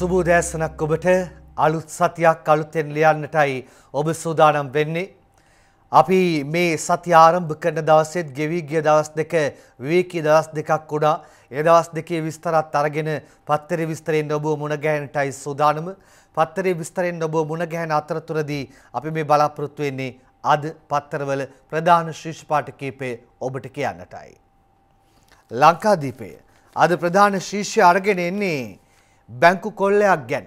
සුබූදෑසනක් ඔබට අලුත් සතියක් අලුතෙන් ලියන්නටයි ඔබ සූදානම් වෙන්නේ. අපි මේ සති ආරම්භ කරන දවසෙත් ගෙවී ගිය දවස් දෙක විවේකී දවස් දෙකක් වුණා. ඒ දවස් දෙකේ විස්තරත් අරගෙන පත්තරේ විස්තරයෙන් ඔබව මුණ ගැහෙන්නටයි සූදානම. පත්තරේ විස්තරයෙන් ඔබව මුණ ගැහෙන අතරතුරදී අපි මේ බලාපොරොත්තු වෙන්නේ අද පත්තරවල ප්‍රධාන ශීර්ෂ පාඨ කීපය ඔබට කියන්නටයි. ලංකාදීපය අද ප්‍රධාන ශීර්ෂය අරගෙන එන්නේ බැංකු කොල්ලයක් ගැන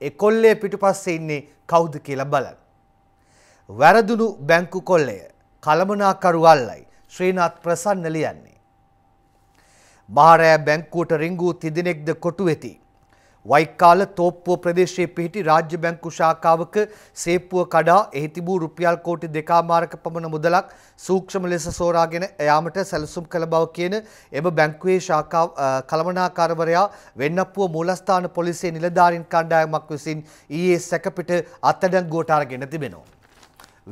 ඒ කොල්ලේ පිටුපස්සේ ඉන්නේ කවුද කියලා බලන්න. වැරදුණු බැංකු කොල්ලය කළමනාකරු අල්ලයි ශ්‍රීනාත් ප්‍රසන්න ලියන්නේ. මහරෑ බැංකුවට රිංගූ තිදිනෙක්ද කොටු වෙති. වයිකාල තෝප්පුව ප්‍රදේශයේ පිහිටි රාජ්‍ය බැංකු ශාඛාවක සේප්පුව කඩා එහි තිබූ රුපියල් කෝටි දෙකමාරක පමණ මුදලක් සූක්ෂම ලෙස සෝරාගෙන යාමට සැලසුම් කළ බව කියන එම බැංකුවේ ශාඛා කළමනාකාරවරයා වෙන්නප්පුව මූලස්ථාන පොලිසිය නිලධාරීන් කණ්ඩායමක් විසින් ඊයේ සැකපිට අත්අඩංගුවට අරගෙන තිබෙනවා.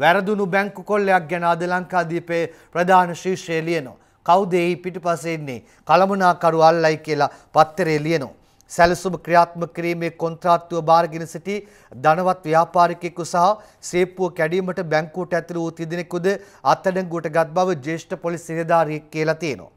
වැරදුණු බැංකු කොල්ලයක් ගැන අද ලංකාදීපේ ප්‍රධාන ශීර්ෂය ලියනවා. කවුද එහි පිටිපස්සේ ඉන්නේ? කළමනාකරු අල්ලයි කියලා පත්තරේ ලියනවා. සැලසුම ක්‍රියාත්මක කිරීමේ කොන්ත්‍රාත්තුව බාරගෙන සිටි ධනවත් ව්‍යාපාරිකයෙකු සහ සේප්පුව කැඩීමට බැංකුවට ඇතුළු වූ තිදෙනෙකුද අත්අඩංගුවට ගත් බව ජ්‍යෙෂ්ඨ පොලිස් නිලධාරියෙක් කියලා තියෙනවා.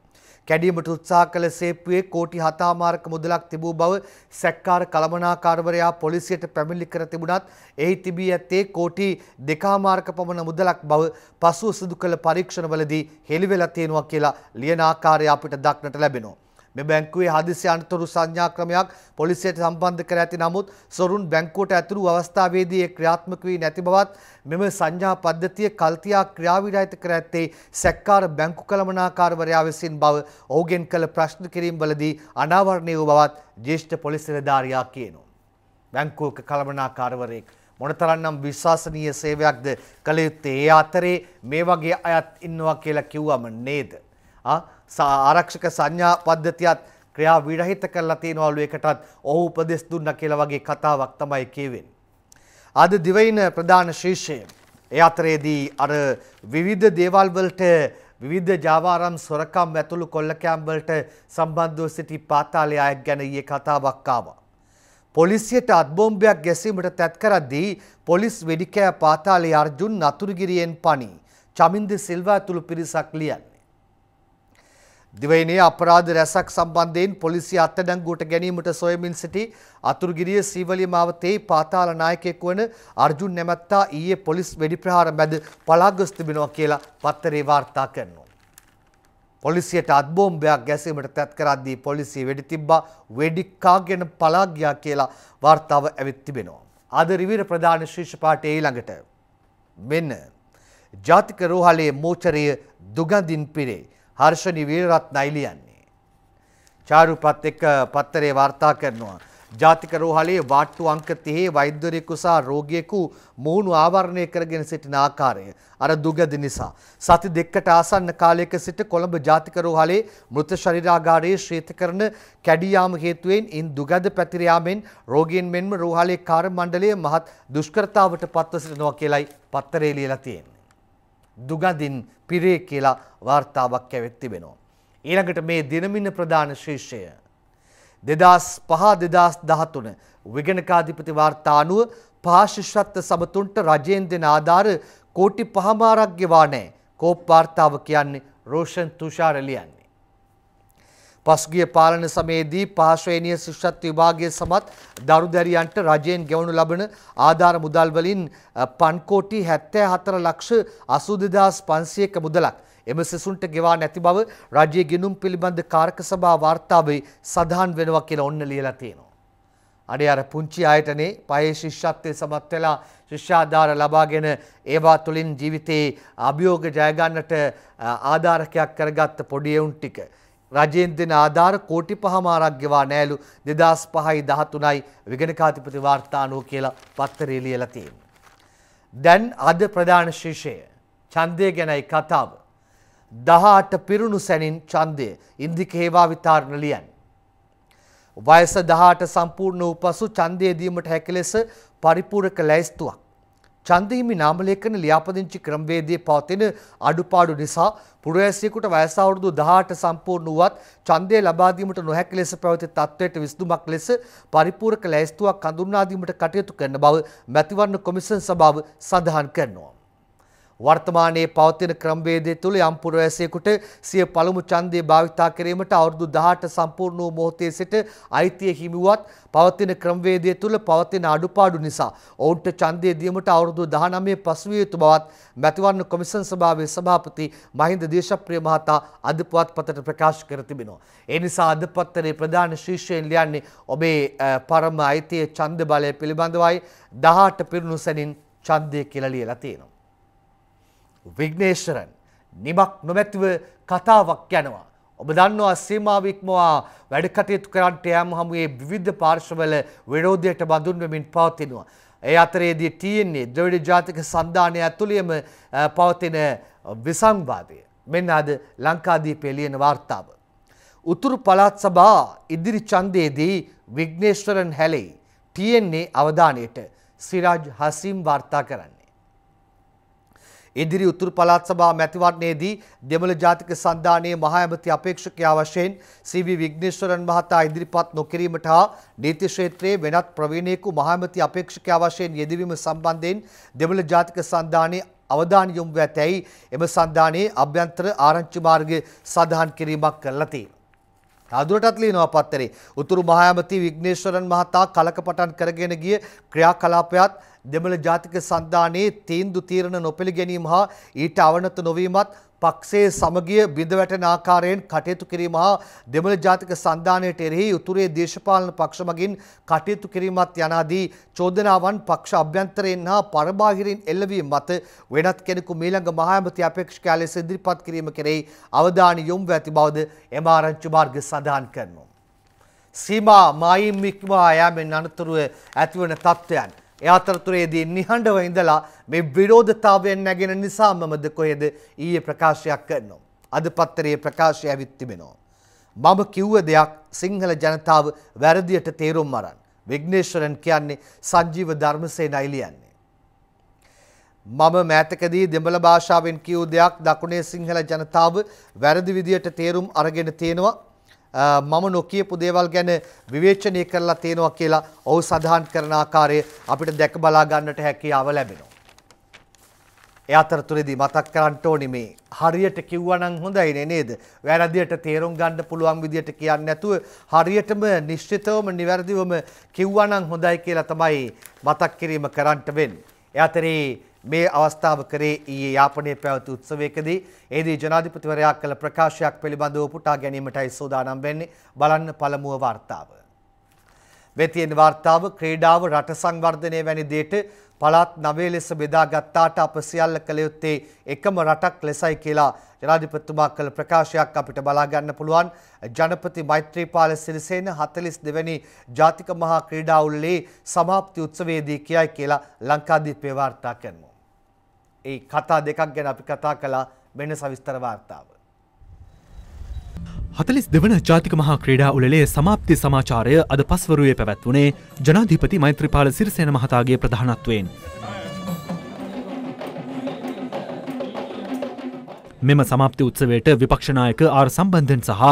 කැඩීමට උත්සාහ කළ සේප්පුවේ කෝටි 7මාරක මුදලක් තිබූ බව සැක්කාර කළමනාකාරවරයා පොලිසියට පැමිණිලි කර තිබුණත් එහි තිබී ඇත්තේ කෝටි 2මාරක පමණ මුදලක් බව පසුව සිදු කළ පරීක්ෂණවලදී හෙළි වෙලා තියෙනවා කියලා ලියන ආකාරය අපිට දක්නට ලැබෙනවා. මෙ බැංකුවේ හදිසි අනතුරු සංඥා ක්‍රමයක් පොලිසියට සම්බන්ධ කර ඇති නමුත් සොරුන් බැංකුවට ඇතුළු අවස්ථාවේදී ඒ ක්‍රියාත්මක වී නැති බවත් මෙම සංඥා පද්ධතිය කල්තියා ක්‍රියාවිරහිත කර ඇත්තේ සැක්කාර බැංකු කළමනාකාරවරයා විසින් බව ඔහුගෙන් කළ ප්‍රශ්න කිරීම්වලදී අනාවරණය වූ බවත් ජ්‍යෙෂ්ඨ පොලිස් නිලධාරියා කියනවා. බැංකුවක කළමනාකාරවරයෙක් මොනතරන්නම් විශ්වාසනීය සේවයක්ද කළ යුත්තේ ඒ අතරේ මේ වගේ අයත් ඉන්නවා කියලා කිව්වම නේද ආරක්ෂක සංඥා පද්ධතියත් ක්‍රියා විරහිත කරලා තියෙනවලු එකටත් ඔහු උපදෙස් දුන්න කියලා වගේ කතාවක් තමයි කියවෙන්නේ. අද දිවයින ප්‍රධාන ශීර්ෂය. ඒ අතරේදී අර විවිධ දේවල් වලට විවිධ ජාවාරම් සොරකම් ඇතුළු කොල්ලකෑම් වලට සම්බන්ධව සිටි පාතාලේ අයෙක් ගැන ඊයේ කතාවක් ආවා. පොලිසියට අත්බෝම්බයක් ගැසීමට තැත් කරද්දී පොලිස් වෙඩිකෑ පාතාලේ අර්ජුන් නතුරුගිරියෙන් පණි. චමින්ද සිල්වා ඇතුළු පිරිසක් ලියන්නේ. දිවයිනේ අපරාධ රැසක් සම්බන්ධයෙන් පොලිසිය අත්අඩංගුවට ගැනීමට සොයමින් සිටි අතුරුගිරිය සීවලිය මාවතේ පාතාල නායකයෙක් වන අර්ජුන් නැමැත්තා ඊයේ පොලිස් වෙඩි ප්‍රහාර මැද පලාගස් තිබෙනවා කියලා පත්තරේ වාර්තා කරනවා. පොලිසියට අත්බෝම්බයක් ගැසීමට තැත් කරද්දී පොලිසිය වෙඩි තිබ්බා වෙඩි කාගෙන පලා ගියා කියලා වාර්තාව ඇවිත් තිබෙනවා. අද රිවිර ප්‍රධාන ශීර්ෂ පාඨයේ ඊළඟට මෙන්න ජාතික රෝහලේ මෝචරය දුගඳින් පිරේ හර්ෂණි වීරරත්නයි ලියන්නේ. චාරුපත් එක්ක පත්තරේ වාර්තා කරනවා. ජාතික රෝහලේ වාට්ටු අංක 30 වෛද්‍යවරයෙකු සහ රෝගියෙකු මුහුණු ආවරණය කරගෙන සිටින ආකාරය අර දුගද නිසා සති දෙකකට ආසන්න කාලයක සිට කොළඹ ජාතික රෝහලේ මෘත ශරීරාගාරයේ ශ්‍රේත කරන කැඩියාම හේතුවෙන් ඉන් දුගද පැතිර යාමෙන් රෝගීන් මෙන්ම රෝහලේ කාර්ය මණ්ඩලය මහත් දුෂ්කරතාවට පත්ව සිටිනවා කියලයි පත්තරේ ලියලා තියෙන්නේ. දුගදින් පිරේ කියලා වාර්තාවක් ඇවෙත් තිබෙනවා. ඊළඟට මේ දිනමින්න ප්‍රධාන ශීර්ෂය. දෙදස් පහ දෙදස් දහතුන විගණකාධිපති වාර්තා අනුව පාශිෂත්ව සමතුන්ට රජයෙන් දෙන ආධාර කෝටි පහමාරක් ගෙවා නෑ කෝප් වාර්තාව කියන්නේ රෝෂන් තුෂාරලියන්. පසුගිය පාලන සමයේදී පහශ්‍රේණිය ශිෂ්‍යත් විභාගය සමත් දරුදැරියන්ට රජයෙන් ගෙවනු ලබන ආධාර මුදල් වලින් පන් කෝටි 74 ලක්ෂ 82500ක මුදලක් එම සිසුන්ට ගෙවා නැති බව රජයේ ගිණුම් පිළිබඳ කාර්ක සභා වාර්තාවේ සඳහන් වෙනවා කියලා ඔන්න ලියලා තියෙනවා. අඩේ අර පුංචි අයටනේ පයේ ශිෂ්‍යත්වය සමත් වෙලා ශිෂ්‍යාධාර ලබාගෙන ඒවා තුළින් ජීවිතයේ අභියෝග ජයගන්නට ආධාරකයක් කරගත්ත පොඩි එවුන් ටික. රජයෙන් දෙන ආධාර කෝටි පහමාරක් ගෙවා නෑලු 2005යි 13යි විගණකාධිපති වාර්තා අනුව කියලා පත්තරේ ලියලා තියෙනවා. දැන් අද ප්‍රධාන ශීර්ෂය ඡන්දය ගැනයි කතාව. 18 පිරුණු සැනින් ඡන්දය ඉන්දික හේවා විතාරණ ලියන්නේ. වයස 18 සම්පූර්ණ වූ පසු ඡන්දය දීමට හැකි ලෙස පරිපූර්ණක ලැයිස්තුවක් චන්දහිමි නාමලේඛන ලියාපදිංචි ක්‍රමවේදයේ පවතින අඩුපාඩු නිසා පුරවැසියෙකුට වයස අවුරුදු 18 සම්පූර්ණ වුවත් ඡන්දය ලබා දීමට නොහැකි ලෙස පැවති තත්ත්වයට විසඳුමක් ලෙස පරිපූර්ණක ලැයිස්තුවක් හඳුන්වා දීමට කටයුතු කරන බව මැතිවරණ කොමිෂන් සභාව සඳහන් කරනවා. වර්තමානයේ පවතින ක්‍රමවේදය තුළ යම් පුරවැසියෙකුට සිය පළමු ඡන්දය භාවිතා කිරීමට අවුරුදු 18 සම්පූර්ණ වූ මොහොතේ සිට අයිතිය හිමිවත් පවතින ක්‍රමවේදය තුළ පවතින අඩුපාඩු නිසා ඔවුන්ට ඡන්දය දීමට අවුරුදු 19 පසුවිය යුතු බවත් මැතිවරණ කොමිෂන් සභාවේ සභාපති මහින්ද දේශප්‍රිය මහතා අද පුවත්පතට ප්‍රකාශ කර තිබෙනවා. ඒ නිසා අද පත්තරේ ප්‍රධාන ශීර්ෂයෙන් ලියන්නේ ඔබේ පරම අයිතිය ඡන්ද බලය පිළිබඳවයි 18 පිරුණු සැනින් ඡන්දය කියලා ලියලා තියෙනවා. විග්නේශරන් නිමක් නොමැතිව කතාවක් යනවා. ඔබ දන්නවා සීමාවික්මවා වැඩකටයුතු කරන්ට යෑම හමුවේ විවිධ පාර්ශවල විරෝධයට බඳුන්වමින් පවතිනවා. ඒ අතරේදී තියෙන්නේ ද්‍රවිඩ ජාතික සන්ධානය ඇතුළේම පවතින විසංවාදය. මෙන්න අද ලංකාදීපේ ලියන වාර්තාව. උතුරු පළාත් සභා ඉදිරි ඡන්දයේදී විග්නේශ්වරන් හැලෙයි. තියෙන්නේ අවධානයට සිරාජ් හසීම් වාර්තා කරන්න. ඉදිරි උතුරු පළාත් සභා මැතිවරණයේදී දෙමළ ජාතික සන්ධානයේ මහා ඇමති අපේක්ෂකයා වශයෙන් සී.වී. විග්නේශ්වරන් මහතා ඉදිරිපත් නොකිරීමට හා නීති ක්ෂේත්‍රයේ වෙනත් ප්‍රවීණයෙකු මහා ඇමති අපේක්ෂකයා වශයෙන් යෙදවීම සම්බන්ධයෙන් දෙමළ ජාතික සන්ධානයේ අවධානය යොමු ඇතැයි එම සන්ධානයේ අභ්‍යන්තර ආරංචි මාර්ගය සඳහන් කිරීමක් කළා තියෙනවා. අදුරටත් ලියනවා පත්තරේ උතුරු මහාමති විග්නේශ්වරන් මහතා කලක පටන් කරගෙන ගිය ක්‍රියාකලාපයත් දෙමළ ජාතික සන්ධානයේ තීන්දු තීරණ නොපිළිගැනීම හා ඊට අවනත නොවීමත් පක්ෂයේ සමගිය බිඳවැටෙන ආකාරයෙන් කටයුතු කිරීම හා දෙමළ ජාතික සන්ධානයට එරෙහි උතුරේ දේශපාලන පක්ෂ මගින් කටයුතු කිරීමත් යනාදී චෝදනාවන් පක්ෂ අභ්‍යන්තරයෙන් හා පරබාහිරින් එල්ලවීම මත වෙනත් කෙනෙකු මීළඟ මහාමති අපේක්ෂකයා ලෙස ඉදිරිපත් කිරීම කෙරෙහි අවධානය යොමු ඇති බවද එම ආරංචි මාර්ග සඳහන් කරනවා. සීමා මායිම් මික්මවා යාමෙන් අනතුරුව ඇතිවන තත්ත්වයන් ඒ අතරතුරේදී නිහඬව ඉඳලා මේ විරෝධතාවයෙන් නැගෙන නිසාමමද කොහෙද ඊයේ ප්‍රකාශයක් කරනවා. අද පත්තරයේ ප්‍රකාශය ඇවිත් තිබෙනවා. මම කිව්ව දෙයක් සිංහල ජනතාව වැරදියට තේරුම් අරන්. විග්නේශ්වරන් කියන්නේ සංජීව ධර්මසේනයි ලියන්නේ. මම මෑතකදී දෙමළ භාෂාවෙන් කියූ දෙයක් දකුණේ සිංහල ජනතාව වැරදි විදියට තේරුම් අරගෙන තියෙනවා. මම නොකියපු දේවල් ගැන විවේචනය කරලා තියෙනවා කියලා ඔහු සඳහන් කරන ආකාරය අපිට දැක බලා ගන්නට හැකියාව ලැබෙනවා. ඒ අතරතුරේදී මතක් කරන්න ඕනි මේ හරියට කිව්වනම් හොඳයිනේ නේද? වැරදියට තේරුම් ගන්න පුළුවන් විදියට කියන්නේ නැතුව හරියටම නිශ්චිතවම නිවැරදිවම කිව්වනම් හොඳයි කියලා තමයි මතක් කිරීම කරන්නට වෙන්නේ. ඒ අතරේ මේ අවස්ථාව කරේ ඊයේ යාපනයේ පැවති උත්සවයකදී එදී ජනාධිපතිවරයා කළ ප්‍රකාශයක් පිළිබඳව පුටා ගැනීමටයි සූදානම් වෙන්නේ බලන්න පළමුව වර්තාව. වෙතියෙන් වාර්තාව ක්‍රීඩාව රට සංවර්ධනය වැනි දේට පළාත් නවය ලෙස බෙදාගත්තාට අප සියල්ල කළ යුත්තේ එකම රටක් ලෙසයි කියලා ජනාධිපතිතුමා කළ ප්‍රකාශයක් අපිට බලාගන්න පුළුවන් ජනපති මෛත්‍රීපාල සිරිසේන 42 වෙනි ජාතික මහා ක්‍රීඩා උළෙලේ සමාප්ති උත්සවයේදී කියයි කියලා ලංකාදීපේ වාර්තා කරනවා ඒ කතා දෙකක් ගැන අපි කතා කළා මෙන්න සවිස්තර වාර්තාව. හතලිස් දෙවන ජාතික මහා ක්‍රීඩා උළලේ සමාප්ති සමාචාරය අද පස්වරුවේ පැවැත්වුණේ ජනාධීපති මෛත්‍රපාල සිරිසේන මහතාගේ ප්‍රධානත්වයෙන්. මෙම සමාප්ති උත්සවයට විපක්ෂනායක ආර් සම්බන්ධන් සහ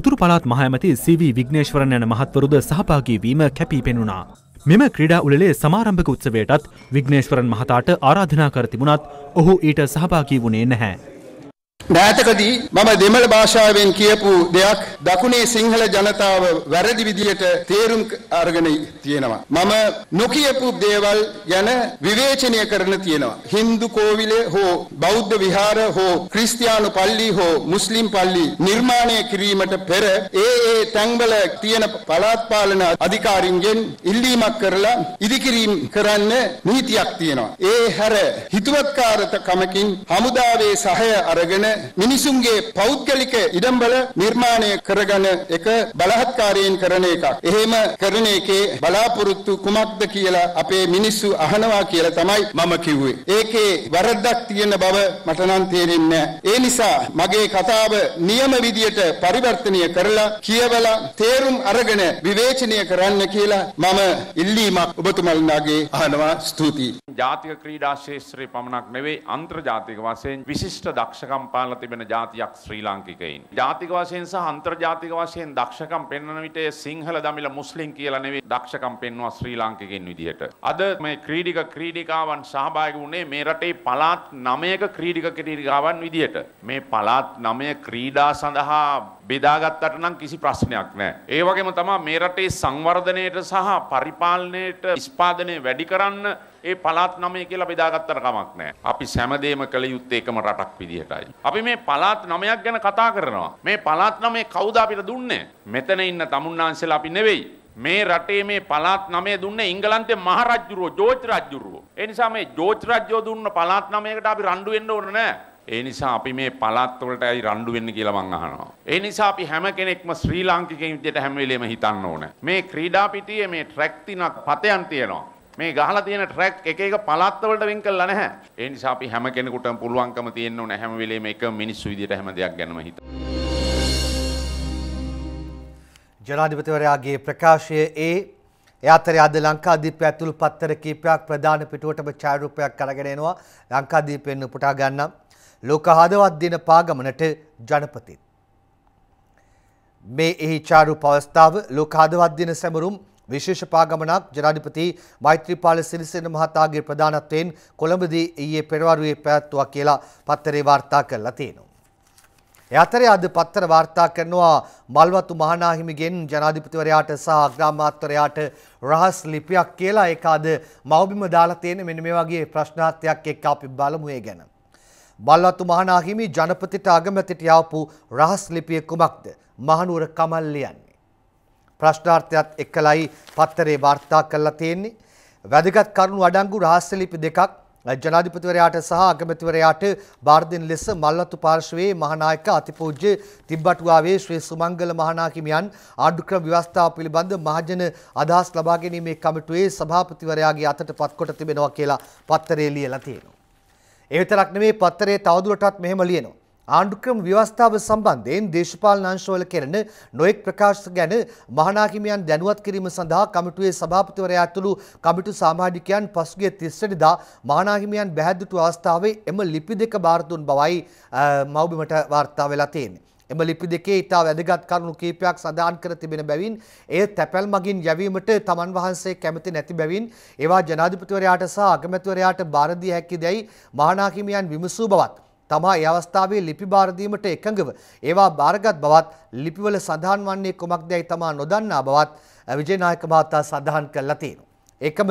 උතුරු පළාත් මහඇමති සීවී විග්නේශ්වරණ යන මහත්වරුද සහභාගී වීම කැපී පෙනුණා. මෙම ක්‍රීඩා උළෙලේ සමාරම්භක උත්සවයටත් විග්නේශ්වරන් මහතාට ආරාධනා කර තිබුණත් ඔහු ඊට සහභාගී වුණේ නැහැ. නෑතකදී මම දෙමළ භාෂාවෙන් කියපු දෙයක් දකුණේ සිංහල ජනතාව වැරදි විදියට තේරුම් අරගෙන තියෙනවා. මම නොකියපු දේවල් ගැන විවේචනය කරන තියෙනවා. Hindu කෝවිලේ හෝ බෞද්ධ විහාර හෝ ක්‍රිස්තියානු පල්ලි හෝ මුස්ලිම් පල්ලි නිර්මාණය කිරීමට පෙර ඒ ඒ තැන්වල තියෙන පළාත් පාලන අධිකාරීන්ගෙන් ඉල්ලීමක් කරලා ඉදිකිරීම් කරන්න නීතියක් තියෙනවා. ඒ හැර හිතවත්කාරකමකින් හමුදාවේ සහය අරගෙන මිනිසුන්ගේ පෞද්ගලික ඉඩම්බල නිර්මාණය කරගන එක බලහත්කාරයෙන් කරන එකක්. එහෙම කරන එකේ බලාපොරොත්තු කුමක්ද කියලා අපේ මිනිස්සු අහනවා කියලා තමයි මම කිව්වේ. ඒකේ වරද්දක් තියෙන බව මට නම් තේරෙන්නේ ඒ නිසා මගේ කතාව නියම විදියට පරිවර්තනය කරලා කියවලා තේරුම් අරගෙන විවේචනය කරන්න කියලා මම ඉල්ලීමක් ඔබතුමල්ලාගේ අහනවා ස්තුතියි. ජාතික ක්‍රීඩා ශාස්ත්‍රයේ පමණක් නෙවෙයි අන්තර්ජාතික වශයෙන් විශිෂ්ට දක්ෂකම් පාල තිබෙන ජාතියක් ශ්‍රී ලාංකිකයින්. ජාතික වශයෙන් සහ අන්තර්ජාතික වශයෙන් දක්ෂකම් පෙන්වන විට සිංහල දමිළ මුස්ලිම් කියලා නෙවෙයි දක්ෂකම් පෙන්වනවා ශ්‍රී ලාංකිකයින් විදිහට. අද මේ ක්‍රීඩික ක්‍රීඩිකාවන් සහභාගී වුණේ මේ රටේ පළාත් 9ක ක්‍රීඩික ක්‍රීඩිකාවන් විදිහට. මේ පළාත් 9 ක්‍රීඩා සඳහා බෙදාගත්තට නම් කිසි ප්‍රශ්නයක් නෑ. ඒ වගේම තමයි මේ රටේ සංවර්ධනයට සහ පරිපාලනයට ස්පාදනය වැඩි කරන්න ඒ පළාත් නමය කියලා බෙදාගත්තට කමක් නැහැ. අපි සෑමදේම කළ යුත්තේ එකම රටක් විදිහටයි. අපි මේ පළාත් නමයක් ගැන කතා කරනවා. මේ පළාත් නමේ කවුද අපිට දුන්නේ? මෙතන ඉන්න තමුන්නාන්සලා අපි නෙවෙයි. මේ රටේ මේ පළාත් නමය දුන්නේ ඉංගලන්තේ මහරජුරෝ ජෝර්ජ් රජුරෝ. ඒ නිසා මේ ජෝර්ජ් රජුෝ දුන්න පළාත් නමයකට අපි රණ්ඩු වෙන්න ඕන නෑ. ඒ නිසා අපි මේ පළාත් වලට ඇයි රණ්ඩු වෙන්නේ කියලා මං අහනවා. ඒ නිසා අපි හැම කෙනෙක්ම ශ්‍රී ලාංකිකයන් විදිහට හැම වෙලෙම හිතන්න ඕන. මේ ක්‍රීඩා පිටියේ මේ ට්‍රැක් තිනක් පතයන් තියෙනවා. මේ ගහලා තියෙන ට්‍රැක් එක එක පළාත් වලට වෙන් කළා නැහැ. ඒ නිසා අපි හැම කෙනෙකුටම පුළුවන්කම තියෙන්න ඕන හැම වෙලෙම එක මිනිස්සු විදියට හැම දෙයක් ගැනම හිතන්න. ජනාධිපතිවරයාගේ ප්‍රකාශය ඒ එයාතරේ අද ලංකාදීපය ඇතුළු පත්තර කීපයක් ප්‍රධාන පිටුවටම ඡායාරූපයක් අරගෙන එනවා ලංකාදීපයෙන් උපුටා ගන්නම් ලෝක හදවත් දින පාගමනට ජනපතිත් මේ එහි ඡායාරූප අවස්ථාව ලෝක හදවත් දින සැමරුම් ವಿಶೇಷ ಪಾಗಮನ ಜನಾಧಿಪತಿ ಮೈತ್ರಿಪಾಲ ಸಿರಿಸೇನ ಮಹತಾගේ ප්‍රධානත්වයෙන් කොළඹදී ඊයේ පෙරවරුවේ පැවැත්වුවා කියලා පත්තරේ වාර්තා කරලා තියෙනවා. ඒ අතරේ අද පත්තර වාර්තා කරනවා මල්වතු මහනාහිමිගෙන් ජනාධිපතිවරයාට සහ අග්‍රාමාත්‍යවරයාට රහස් ලිපියක් කියලා ඒක අද මවබිම දාලා තියෙන මෙන්න මේ වගේ ප්‍රශ්නාර්ථයක් එක්ක අපි බලමු ඒ ගැන. මල්වතු මහනාහිමි ජනපතිට අගමැතිට යවපු රහස් ලිපිය කුමක්ද? මහනුවර කමල් ලියන්නේ ප්‍රශ්නාර්ථයත් එක්කලයි පත්තරේ වාර්තා කරලා තියෙන්නේ. වැදගත් කරුණු අඩංගු රහස්‍ය ලිපි දෙකක් ජනාධිපතිවරයාට සහ අගමැතිවරයාට බාර දෙන ලෙස මල්වතු පාර්ශවයේ මහානායක අතිපූජ්‍ය තිබ්බටුවාවේ ශ්‍රී සුමංගල මහානාහිමියන් ආඩුක්‍රම ව්‍යවස්ථාව පිළිබඳ මහජන අදහස් ලබා ගැනීමේ කමිටුවේ සභාපතිවරයාගේ අතට පත්කොට තිබෙනවා කියලා පත්තරේ ලියලා තියෙනවා. ඒ විතරක් නෙමෙයි පත්තරේ තවදුරටත් මෙහෙම ලියනවා. ආණ්ඩුක්‍රම ව්‍යවස්ථාව සම්බන්ධයෙන් දේශපාලන අංශවල කෙරෙන නොයෙක් ප්‍රකාශ ගැන මහනාහිමියන් දැනුවත් කිරීම සඳහා කමිටුවේ සභාපතිවරයා ඇතුළු කමිටු සමාජිකයන් පසුගිය 30 වෙනිදා මහනාහිමියන් බැහැදුතු අවස්ථාවේ එම ලිපි දෙක බාර දුන් බවයි මව්බිමට වාර්තා වෙලා තියෙන්නේ. එම ලිපි දෙකේ ඉතා වැදගත් කරුණු කීපයක් සඳහන් කර තිබෙන බැවින් එය තැපැල් මගින් යැවීමට තමන් වහන්සේ කැමති නැති බැවින් ඒවා ජනාධිපතිවරයාට සහ අගමැතිවරයාට බාර දිය හැකි දැයි මහනාහිමියන් විමසූ බවත් තමා ඒ අවස්ථාවේ ලිපි භාරදීමට එකඟව ඒවා භාරගත් බවත් ලිපිවල සඳහන් වන්නේ කුමක් දැයි තමා නොදන්නා බවත් විජයනායක මහතා සඳහන් කරලා තියෙනවා. එකම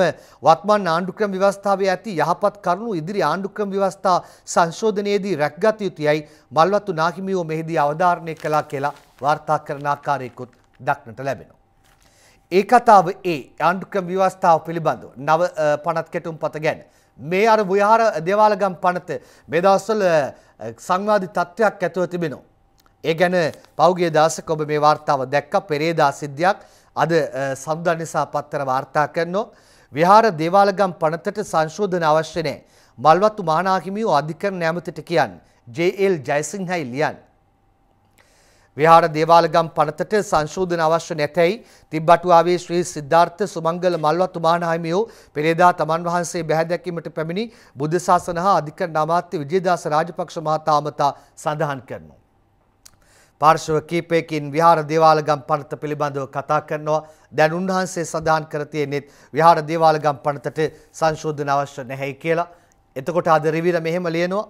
වත්මන් ආණ්ඩුක්‍රම ව්‍යවස්ථාවේ ඇති යහපත් කරුණු ඉදිරි ආණ්ඩුක්‍රම ව්‍යවස්ථා සංශෝධනයේදී රැක්ගත යුතුයයි මල්වත්තු නාහිමියෝ මෙහිදී අවධාරණය කළා කියලා වාර්තා කරන ආකාරයකුත් දක්නට ලැබෙනවා. ඒ කතාව ඒ ආණ්ඩුක්‍රම ව්‍යවස්ථාව පිළිබඳව නව පනත් කැටුම් පත ගැන මේ අර විහාර දේවාලගම් පනත මේ දවස්වල සංවාදී තත්ත්වයක් ඇතුව තිබෙනවා. ඒ ගැන පෞගේ දාසක ඔබ මේ වාර්තාව දැක්ක පෙරේදා සිද්ධියක් අද සඳුදා නිසා පත්තර වාර්තා කරනවා. විහාර දේවාලගම් පනතට සංශෝධන අවශ්‍ය නැහැ. මල්වත්තු මහානාහිමියෝ අධිකරණ ඇමතිට කියන් ජේ.එල්. ජයසිංහයි ලියන් විහාර දේවාලගම් පනතට සංශෝධන අවශ්‍ය නැතැයි තිබ්බටුවාවේ ශ්‍රී සිද්ධාර්ථ සුමංගල මල්වත් උමානාහිමියෝ පෙරේදා තමන් වහන්සේ බැහැදැකීමට පැමිණි බුද්ධ ශාසන හා අධිකරණ අමාත්‍ය විජේදාස රාජපක්ෂ මහතාමතා සඳහන් කරනවා. පාර්ශව කීපයකින් විහාර දේවාලගම් පනත පිළිබඳව කතා කරනවා. දැන් උන්වහන්සේ සඳහන් කර තියෙනෙත් විහාර දේවාලගම් පනතට සංශෝධන අවශ්‍ය නැහැයි කියලා. එතකොට අද රිවිර මෙහෙම ලියනවා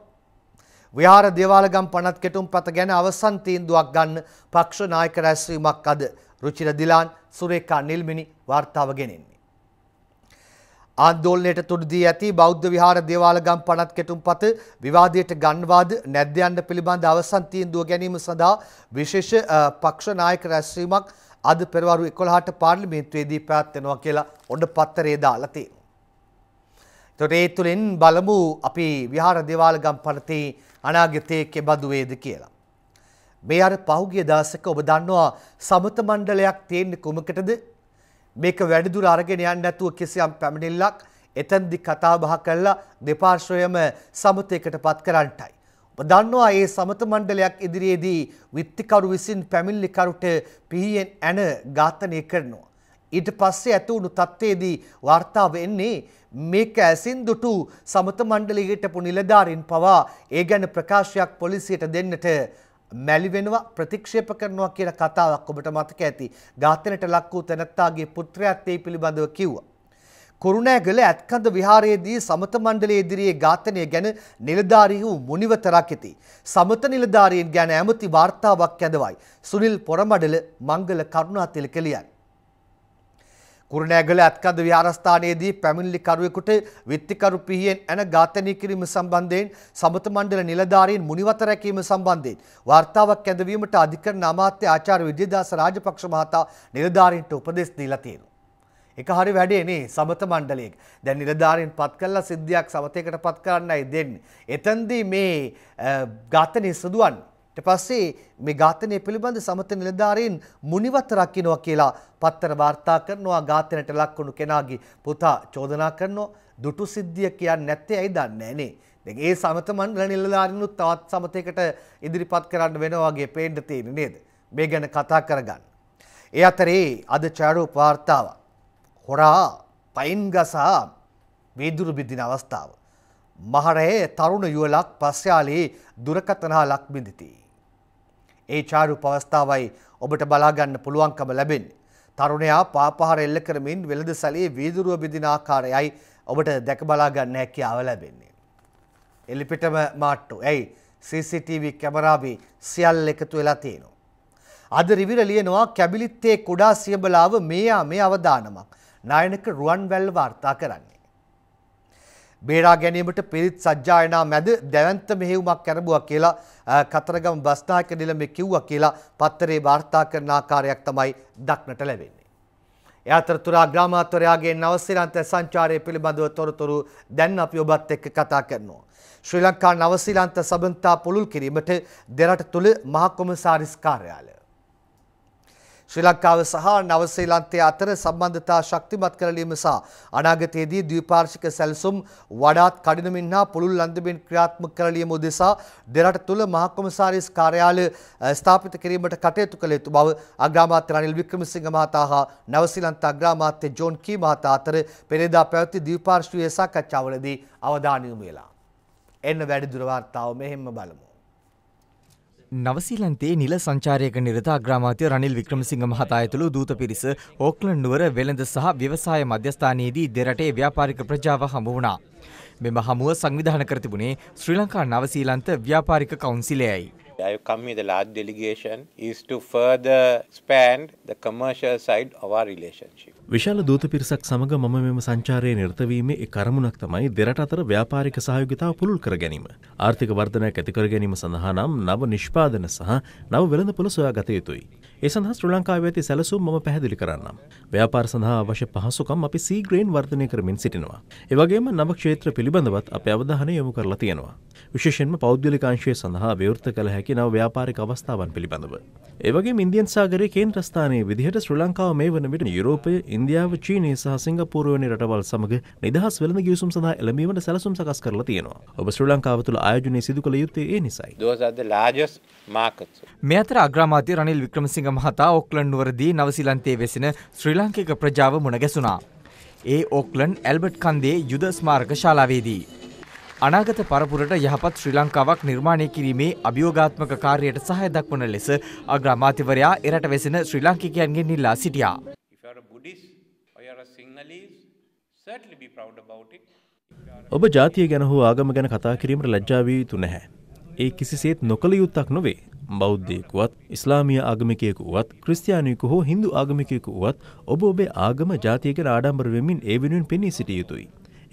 විහාර දේවාලගම් පනත් කෙටුම් පත ගැන අවසන් තීන්දුවක් ගන්න පක්ෂ නායක රැස්වීමක් අද රුචිර දිලාන් සුරේකා නිල්මිනි වාර්තාව ගෙනෙන්නේ. ආන්දෝලනයට තුඩදී ඇති බෞද්ධ විහාර දේවාලගම් පනත් කෙටුම් පත විවාදයට ගන්වාද නැද්ද යන්න පිළිබඳ අවසන් තීන්දුව ගැනීම සඳහා විශේෂ පක්ෂ නායක රැස්වීමක් අද පෙරවරු 11ට පාර්ලිමේන්තුවේදී පැවැත්වෙනවා කියලා ඔන්න පත්තරේ දාලා තියෙනවා. ඒතොට ඒ තුලින් බලමු අපි විහාර දේවාලගම් පනතේ අනාගතයේ කෙබඳු වේද කියලා. මේ අර පහුගිය දවසක ඔබ දන්නවා සමත මණ්ඩලයක් තියෙන්නේ කොමකටද? මේක වැඩිදුර අරගෙන යන්නේ නැතුව කිසියම් පැමිණිල්ලක් එතෙන්දි කතා බහ කරලා දෙපාර්ශ්වයම සමතයකටපත් කරන්නටයි. ඔබ දන්නවා මේ සමත මණ්ඩලයක් ඉදිරියේදී විත්තිකරු විසින් පැමිණිලිකරුට පිහියෙන් ඇන ඝාතනය කරනවා. ඊට පස්සේ ඇති වුණු තත්ත්වයේදී වාර්තාව එන්නේ මේක ඇසින් දුටු සමත මණ්ඩලයේ හිටපු නිලධාරීන් පවා ඒ ගැන ප්‍රකාශයක් පොලිසියට දෙන්නට මැලි වෙනවා ප්‍රතික්ෂේප කරනවා කියන කතාවක් ඔබට මතක ඇති. ඝාතනයට ලක් වූ තැනැත්තාගේ පුත්‍රයාත් ඒ පිළිබඳව කිව්වා. කුරුණෑගල ඇත්කඳ විහාරයේදී සමත මණ්ඩලයේ ඉදිරියේ ඝාතනය ගැන නිලධාරීහු මුනිවතරක් ඇති. සමත නිලධාරීන් ගැන ඇමති වාර්තාවක් ඇදවයි. සුනිල් පොරමඩල මංගල කරුණාතිලක ලියයි. කුරුණෑගල ඇත්කඳ විහාරස්ථානයේදී පැමිණිලිකරුවෙකුට විත්තිකරු පිහියෙන් ඇන ඝාතනය කිරීම සම්බන්ධයෙන් සමත මණ්ඩල නිලධාරීන් මුනිවත රැකීම සම්බන්ධයෙන් වාර්තාවක් ඇඳවීමට අධිකරණ අමාත්‍ය ආචාර්ය විජයදාස රාජපක්ෂ මහතා නිලධාරීන්ට උපදෙස් දීලා තියෙනවා. එක හරි වැඩේ නේ සමත මණ්ඩලයක. දැන් නිලධාරීන් පත් කළා සිද්ධියක් සමතේකට පත් කරන්නයි දෙන්නේ. එතෙන්දී මේ ඝාතනය සිදුවන්නේ ඊට පස්සේ මේ ඝාතනය පිළිබඳ සමත නිලධාරීන් මුනිවත රකින්නවා කියලා පත්තර වාර්තා කරනවා ඝාතනයට ලක්වුණු කෙනාගේ පුතා චෝදනා කරනවා දුටු සිද්ධිය කියන්නේ නැත්තේ ඇයි දන්නේ නැනේ. දැන් ඒ සමත මණ්ඩල නිලධාරීනුත් තවත් සමතයකට ඉදිරිපත් කරන්න වෙනවා වගේ පේන්න තියෙන්නේ නේද? මේ ගැන කතා කරගන්න. ඒ අතරේ අද ඡාරූප වාර්තාව හොරා පයින් ගසා වේදුරු බිඳින අවස්ථාව. මහරයේ තරුණ යුවලක් පස්යාලේ දුරකතනා ලක්බිඳිති. ඒ චාරු පවස්ථාවයි ඔබට බලාගන්න පුළුවන්කම ලැබෙන්. තරුණයා පාපහර එල්ල කරමින් වෙළඳ සලේ වීදුරුව බිඳින ආකාරයයි ඔබට දැක බලාගන්න හැකියාව ලැබෙන්නේ. එලිපිටම මාට්ටු ඇයි CCTV කැමරාවි සියල් එකතු වෙලා තියෙනවා. අද රිවිර ලියනවා කැබිලිත්තේ කුඩා සියඹලාව මේයා මේ අවදානමක් නායනක රුවන්වැල් වාර්තා කරන්නේ. බේරා ගැනීමට පිරිත් සජ්ජායනා මැද දැවන්ත මෙහෙයුමක් කරබුවා කියලා කතරගම බස්නායක නිලමේ කිව්වා කියලා පත්තරේ වාර්තා කරන ආකාරයක් තමයි දක්නට ලැබෙන්නේ. ඒ අතරතුර අග්‍රාමාත්වරයාගේ නවසීලන්ත සංචාරය පිළිබඳව තොරතුරු දැන් අපි ඔබත් එක්ක කතා කරනවා. ශ්‍රී ලංකා නවසීලන්ත සබඳතා පුළුල් කිරීමට දෙරට තුළ මහකොමසාරිස් කාර්යාලය ශ්‍රී ලංකාව සහ නව ශ්‍රීලන්තය අතර සම්බන්ධතා ශක්තිමත් කරලීම සහ අනාගතයේදී ද්විපාර්ශික සැලසුම් වඩාත් කඩිනමින් හා පුළුල් අන්දමින් ක්‍රියාත්මක කරලීම උදෙසා දෙරට තුළ මහා කොමසාරිස් කාර්යාලය ස්ථාපිත කිරීමට කටයුතු කළ යුතු බව අග්‍රාමාත්‍ය රනිල් වික්‍රමසිංහ මහතා හා නව ශ්‍රීලන්ත අග්‍රාමාත්‍ය ජෝන් කී මහතා අතර පෙරේදා පැවති ද්විපාර්ශ්වීය සාකච්ඡාවලදී අවධානය යොමු වෙලා. එන්න වැඩි දුර වාර්තාව මෙහෙම බලමු. නවසීලන්තේ නිල සංචාරයක නිරත අග්‍රාමාත්‍ය රනිල් වික්‍රමසිංහ මහතා ඇතුළු දූත පිරිස ඕක්ලන්ඩ් නුවර වෙළඳ සහ ව්‍යවසාය මධ්‍යස්ථානයේදී දෙරටේ ව්‍යාපාරික ප්‍රජාව හමු වුණා. මෙම හමුව සංවිධානය කර තිබුණේ ශ්‍රී ලංකා නවසීලන්ත ව්‍යාපාරික කවුන්සිලයයි. I've come with a large delegation is to further expand the commercial side of our relationship. විශාල දූත පිරිසක් සමඟ මම මෙම සංචාරය නිර්තවීමේ කරමුණක් තමයි දෙරට අතර ව්‍යාපාරික සහයෝගිතාව පුළුල් කර ගැනීම. ආර්ථික වර්ධනයක් ඇතිකර ගැනීම සඳහා නම් නව නිෂ්පාදන සහ නව වෙළඳ පොළ සොයා ගත යුතුයි. ඒ සඳහා ශ්‍රී ලංකාවේ ඇති සැලසුම් මම පැහැදිලි කරන්නම්. ව්‍යාපාර සඳහා අවශ්‍ය පහසුකම් අපි සීග්‍රයෙන් වර්ධනය කරමින් සිටිනවා. ඒ වගේම නව ක්ෂේත්‍ර පිළිබඳවත් අපේ අවධානය යොමු කරලා තියෙනවා. විශේෂයෙන්ම පෞද්ගලික අංශය සඳහා විවෘත කළ හැකි නව ව්‍යාපාරික අවස්ථාවන් පිළිබඳව. ඒ වගේම ඉන්දියන් සාගරයේ කේන්ද්‍රස්ථානයේ විදිහට ශ්‍රී ලංකාව මේ වන විට යුරෝපය, ඉන්දියාව, චීනය සහ සිංගප්පූරුව වැනි රටවල් සමග නිදහස් වෙළඳ ගිවිසුම් සඳහා එළඹීමට සැලසුම් සකස් කරලා තියෙනවා. ඔබ ශ්‍රී ලංකාව තුළ ආයෝජනය සිදු කළ යුත්තේ ඒ නිසයි. Those are the largest markets. මේ අතර අග්‍රාමාත්‍ය රනිල් වික්‍රමසිංහ රාජසිංහ මහතා ඔක්ලන්ඩ් නුවරදී නවසිලන්තයේ වෙසෙන ශ්‍රී ලාංකික ප්‍රජාව මුණ ගැසුණා. ඒ ඕක්ලන්ඩ් ඇල්බට් කන්දේ යුද ස්මාරක ශාලාවේදී. අනාගත පරපුරට යහපත් ශ්‍රී ලංකාවක් නිර්මාණය කිරීමේ අභියෝගාත්මක කාර්යයට සහය දක්වන ලෙස අග්‍රාමාත්‍යවරයා එරට වෙසෙන ශ්‍රී ලාංකිකයන්ගෙන් ඉල්ලා සිටියා. ඔබ ජාතිය ගැන හෝ ආගම ගැන කතා කිරීමට ලැජ්ජාවී යුතු නැහැ. ඒ කිසිසේත් නොකළ යුත්තක් නොවේ. බෞද්ධයෙකුවත් ඉස්ලාමිය ආගමිකයෙකු වුවත් ක්‍රස්තියානයකු හෝ හිදු ආගමිකයෙකු වුවත් ඔබ ඔබේ ආගම ජාතියක ආඩම්බර වෙමින් ඒ වෙනුවෙන් පෙනී සිටිය යුතුයි.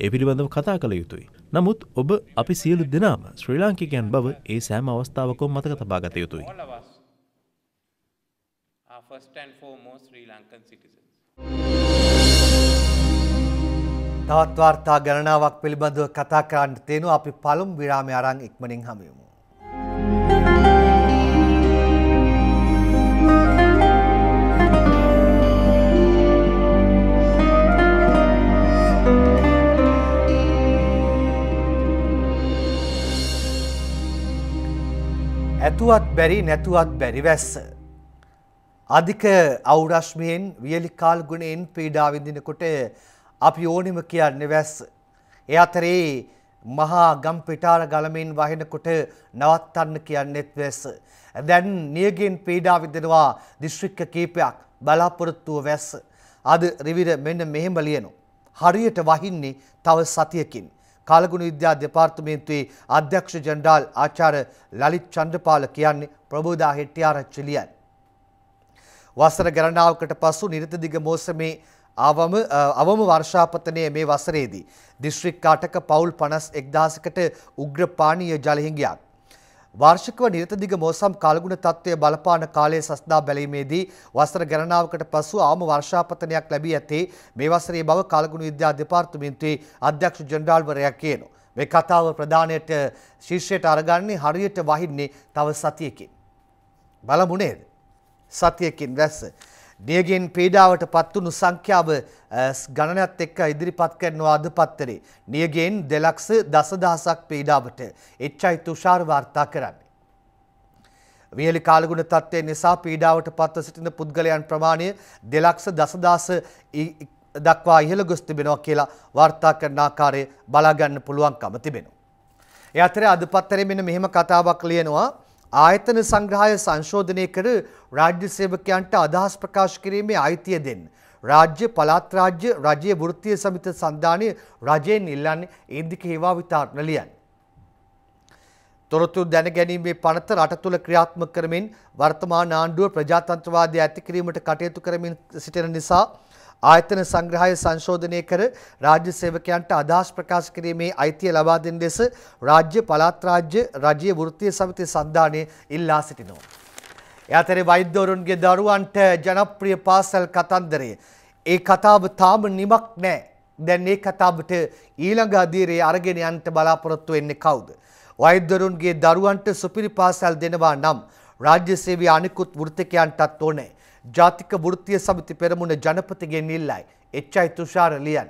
ඒ පිළිබඳව කතා කළ යුතුයි. නමුත් ඔබ අපි සියලු දෙනාම ශ්‍රී ලාංකිකයන් බව ඒ සෑම අවස්ථාවකෝ මතක තබා ගත යුතුයි. තවත් වාර්තා ගණනාවක් පිළිබඳව කතා කරන්න තියෙනවා අපි පළමු විරාමය අරන් ඉක්මනින් හමුවෙමු. ඇතුවත් බැරි නැතුවත් බැරි වැස්ස. අධික අවුරශ්මියෙන් වියලිකාල් ගුණයෙන් පීඩා විඳිනකොට අපි ඕනෙම කියන්නේ වැස්ස. ඒ අතරේ මහා ගම් පිටාර ගලමින් වහිනකොට නවත්තන්න කියන්නේත් වැස්ස. දැන් නියගෙන් පීඩා විඳිනවා දිස්ත්‍රික්ක කීපයක් බලාපොරොත්තුව වැස්ස. අද රිවිර මෙන්න මෙහෙම ලියනවා. හරියට වහින්නේ තව සතියකින්. කාලගුණ විද්‍යා දෙපාර්තමේන්තුවේ අධ්‍යක්ෂ ජනරාල් ආචාර්ය ලලිත් චන්ද්‍රපාල කියන්නේ ප්‍රබෝධා හෙට්ටිආරච්චි ලියයි. වසර ගණනාවකට පසු නිරතදිග මෝසමේ අවම අවම වර්ෂාපතනය මේ වසරේදී. දිස්ත්‍රික් කාටක පවුල් පනස් එක්දාසකට උග්‍රපානීය ජලහිංගයක්. වාර්ෂිකව නිරතදිග මෝසම් කල්ගුණ තත්ත්වය බලපාන කාලය සස්දා බැලීමේදී වසර ගණනාවකට පසු ආම වර්ෂාපතනයක් ලැබී ඇති මේ වසරේ බව කල්ගුණ විද්‍යා දෙපාර්තමේන්තුවේ අධ්‍යක්ෂ ජෙනරාල්වරයා කියනවා. මේ කතාව ප්‍රධානයට ශීර්ෂයට අරගන්නේ හරියට වහින්නේ තව සතියකින්. බලමු නේද? සතියකින් වැස්ස. නියගෙන් පීඩාවට පත්වුණු සංඛ්‍යාව ගණනත් එක්ක ඉදිරිපත් කරනවා අද පත්තරේ. නියගෙන් දෙලක්ෂ දසදහසක් පීඩාවට එච්චයි තුෂාර් වාර්තා කරන්නේ. වියලි කාලගුණ තත්ත්වය නිසා පීඩාවට පත්ව සිටින පුද්ගලයන් ප්‍රමාණය දෙලක්ෂ දසදාස දක්වා ඉහළ ගොස් තිබෙනවා කියලා වාර්තා කරන ආකාරය බලාගන්න පුළුවන්කම තිබෙනවා. ඒ අතරේ අද පත්තරේ මෙන්න මෙහෙම කතාවක් ලියනවා. ආයතන සංග්‍රහය සංශෝධනය කර රාජ්‍ය සේවකයන්ට අදහස් ප්‍රකාශ කිරීමේ අයිතිය දෙන්න. රාජ්‍ය පළාත් රාජ්‍ය රජයේ වෘත්තීය සමිත සන්ධානය රජයෙන් ඉල්ලන්නේ ඒදික හේවා විතාරණ ලියන්න. තොරතුරු දැනගැනීමේ පනත රට තුළ ක්‍රියාත්මක කරමින් වර්තමාන ආණ්ඩුව ප්‍රජාතන්ත්‍රවාදය ඇති කිරීමට කටයුතු කරමින් සිටින නිසා ආයතන සංග්‍රහය සංශෝධනය කර රාජ්‍ය සේවකයන්ට අදහස් ප්‍රකාශ කිරීමේ අයිතිය ලබා දෙන ලෙස රාජ්‍ය පළාත් රාජ්‍ය රජයේ වෘත්තීය සමිති සන්ධානය ඉල්ලා සිටිනවා. එතරේ වෛද්‍යවරුන්ගේ දරුවන්ට ජනප්‍රිය පාසල් කතන්දරය. ඒ කතාව තාම නිමක් නෑ. දැන් ඒ කතාවට ඊළඟ අධීරයේ අරගෙන යන්න බලාපොරොත්තු වෙන්නේ කවුද? වෛද්‍යවරුන්ගේ දරුවන්ට සුපිරි පාසල් දෙනවා නම් රාජ්‍ය සේවය අනිකුත් වෘත්තිකයන්ටත් ඕනේ. ජාතික වෘත්තිය සමිති පෙරමුණ ජනපතිගෙන් ඉල්ලයි. එච්චයි තුෂාර ලියන්.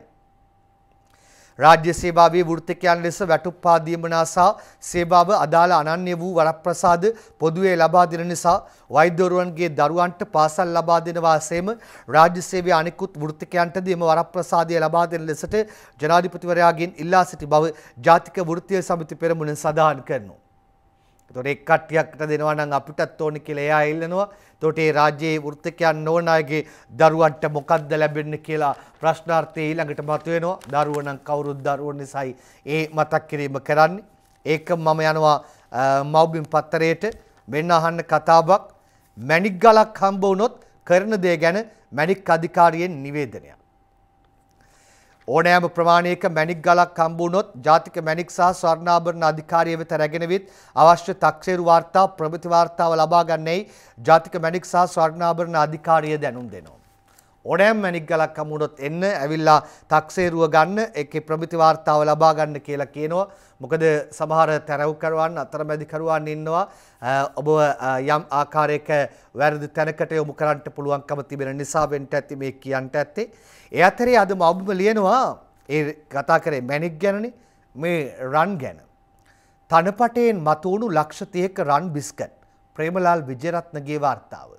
රාජ්‍ය සේවාවේ වෘත්තිකයන් ලෙස වැටුප්පාදීමනා සහ සේවාව අදාළ අනන්‍ය වූ වරප්‍රසාද පොදුවේ ලබා දෙන නිසා වෛද්‍යවරුන්ගේ දරුවන්ට පාසල් ලබා දෙන වාසේම රාජ්‍ය සේවයේ අනෙකුත් වෘත්තිකයන්ටද එම වරප්‍රසාදය ලබා දෙන ලෙසට ජනාධිපතිවරයාගෙන් ඉල්ලා සිටි බව ජාතික වෘත්තීය සමිති පෙරමුණ සඳහන් කරනවා. තොට එක් කට්ටියක්ට දෙනවා නම් අපිටත් ඕන කියලා එයා ඉල්ලනවා. තොට ඒ රාජ්‍යයේ වෘත්තකයන් නොවන අයගේ දරුවන්ට මොකද්ද ලැබෙන්නේ කියලා ප්‍රශ්නාර්ථය ඊළඟට මතුවෙනවා. දරුවෝ නම් කවුරුත් දරුවෝ නිසායි ඒ මතක් කිරීම කරන්නේ. ඒක මම යනවා මව්බිම් පත්තරේට මෙන්න අහන්න කතාවක් මැණික් ගලක් හම්බ වුණොත් කරන දේ ගැන මැණික් අධිකාරියෙන් නිවේදනයක්. ඕනෑම ප්‍රමාණයක මැණික් ගලක් හම්බ වුණොත් ජාතික මැණික් සහ ස්වර්ණාභරණ අධිකාරිය වෙත රැගෙන විත් අවශ්‍ය තක්සේරු වාර්තා ප්‍රවෘත්ති වාර්තාව ලබා ගන්නයි ජාතික මැණික් සහ ස්වර්ණාභරණ අධිකාරිය දැනුම් දෙනවා. ඕනෑම මැණික් ගලක් හම්බ වුණොත් එන්න ඇවිල්ලා තක්සේරුව ගන්න ඒකේ ප්‍රවෘත්ති වාර්තාව ලබා ගන්න කියලා කියනවා. මොකද සමහර තැරව්කරුවන් අතරමැදිකරුවන් ඉන්නවා ඔබ යම් ආකාරයක වැරදි තැනකට යොමු කරන්න පුළුවන්කම තිබෙන නිසා වෙන්ට ඇති මේ කියන්ට ඇත්තේ. ඒ අතරේ අද මබම ලියනවා ඒ කතා කරේ මැනික් ගැනන මේ රන් ගැන. තනපටයෙන් මතුවුණු ලක්ෂතියක රන් බිස්කට් ප්‍රේමලාල් විජරත්නගේ වාර්තාව.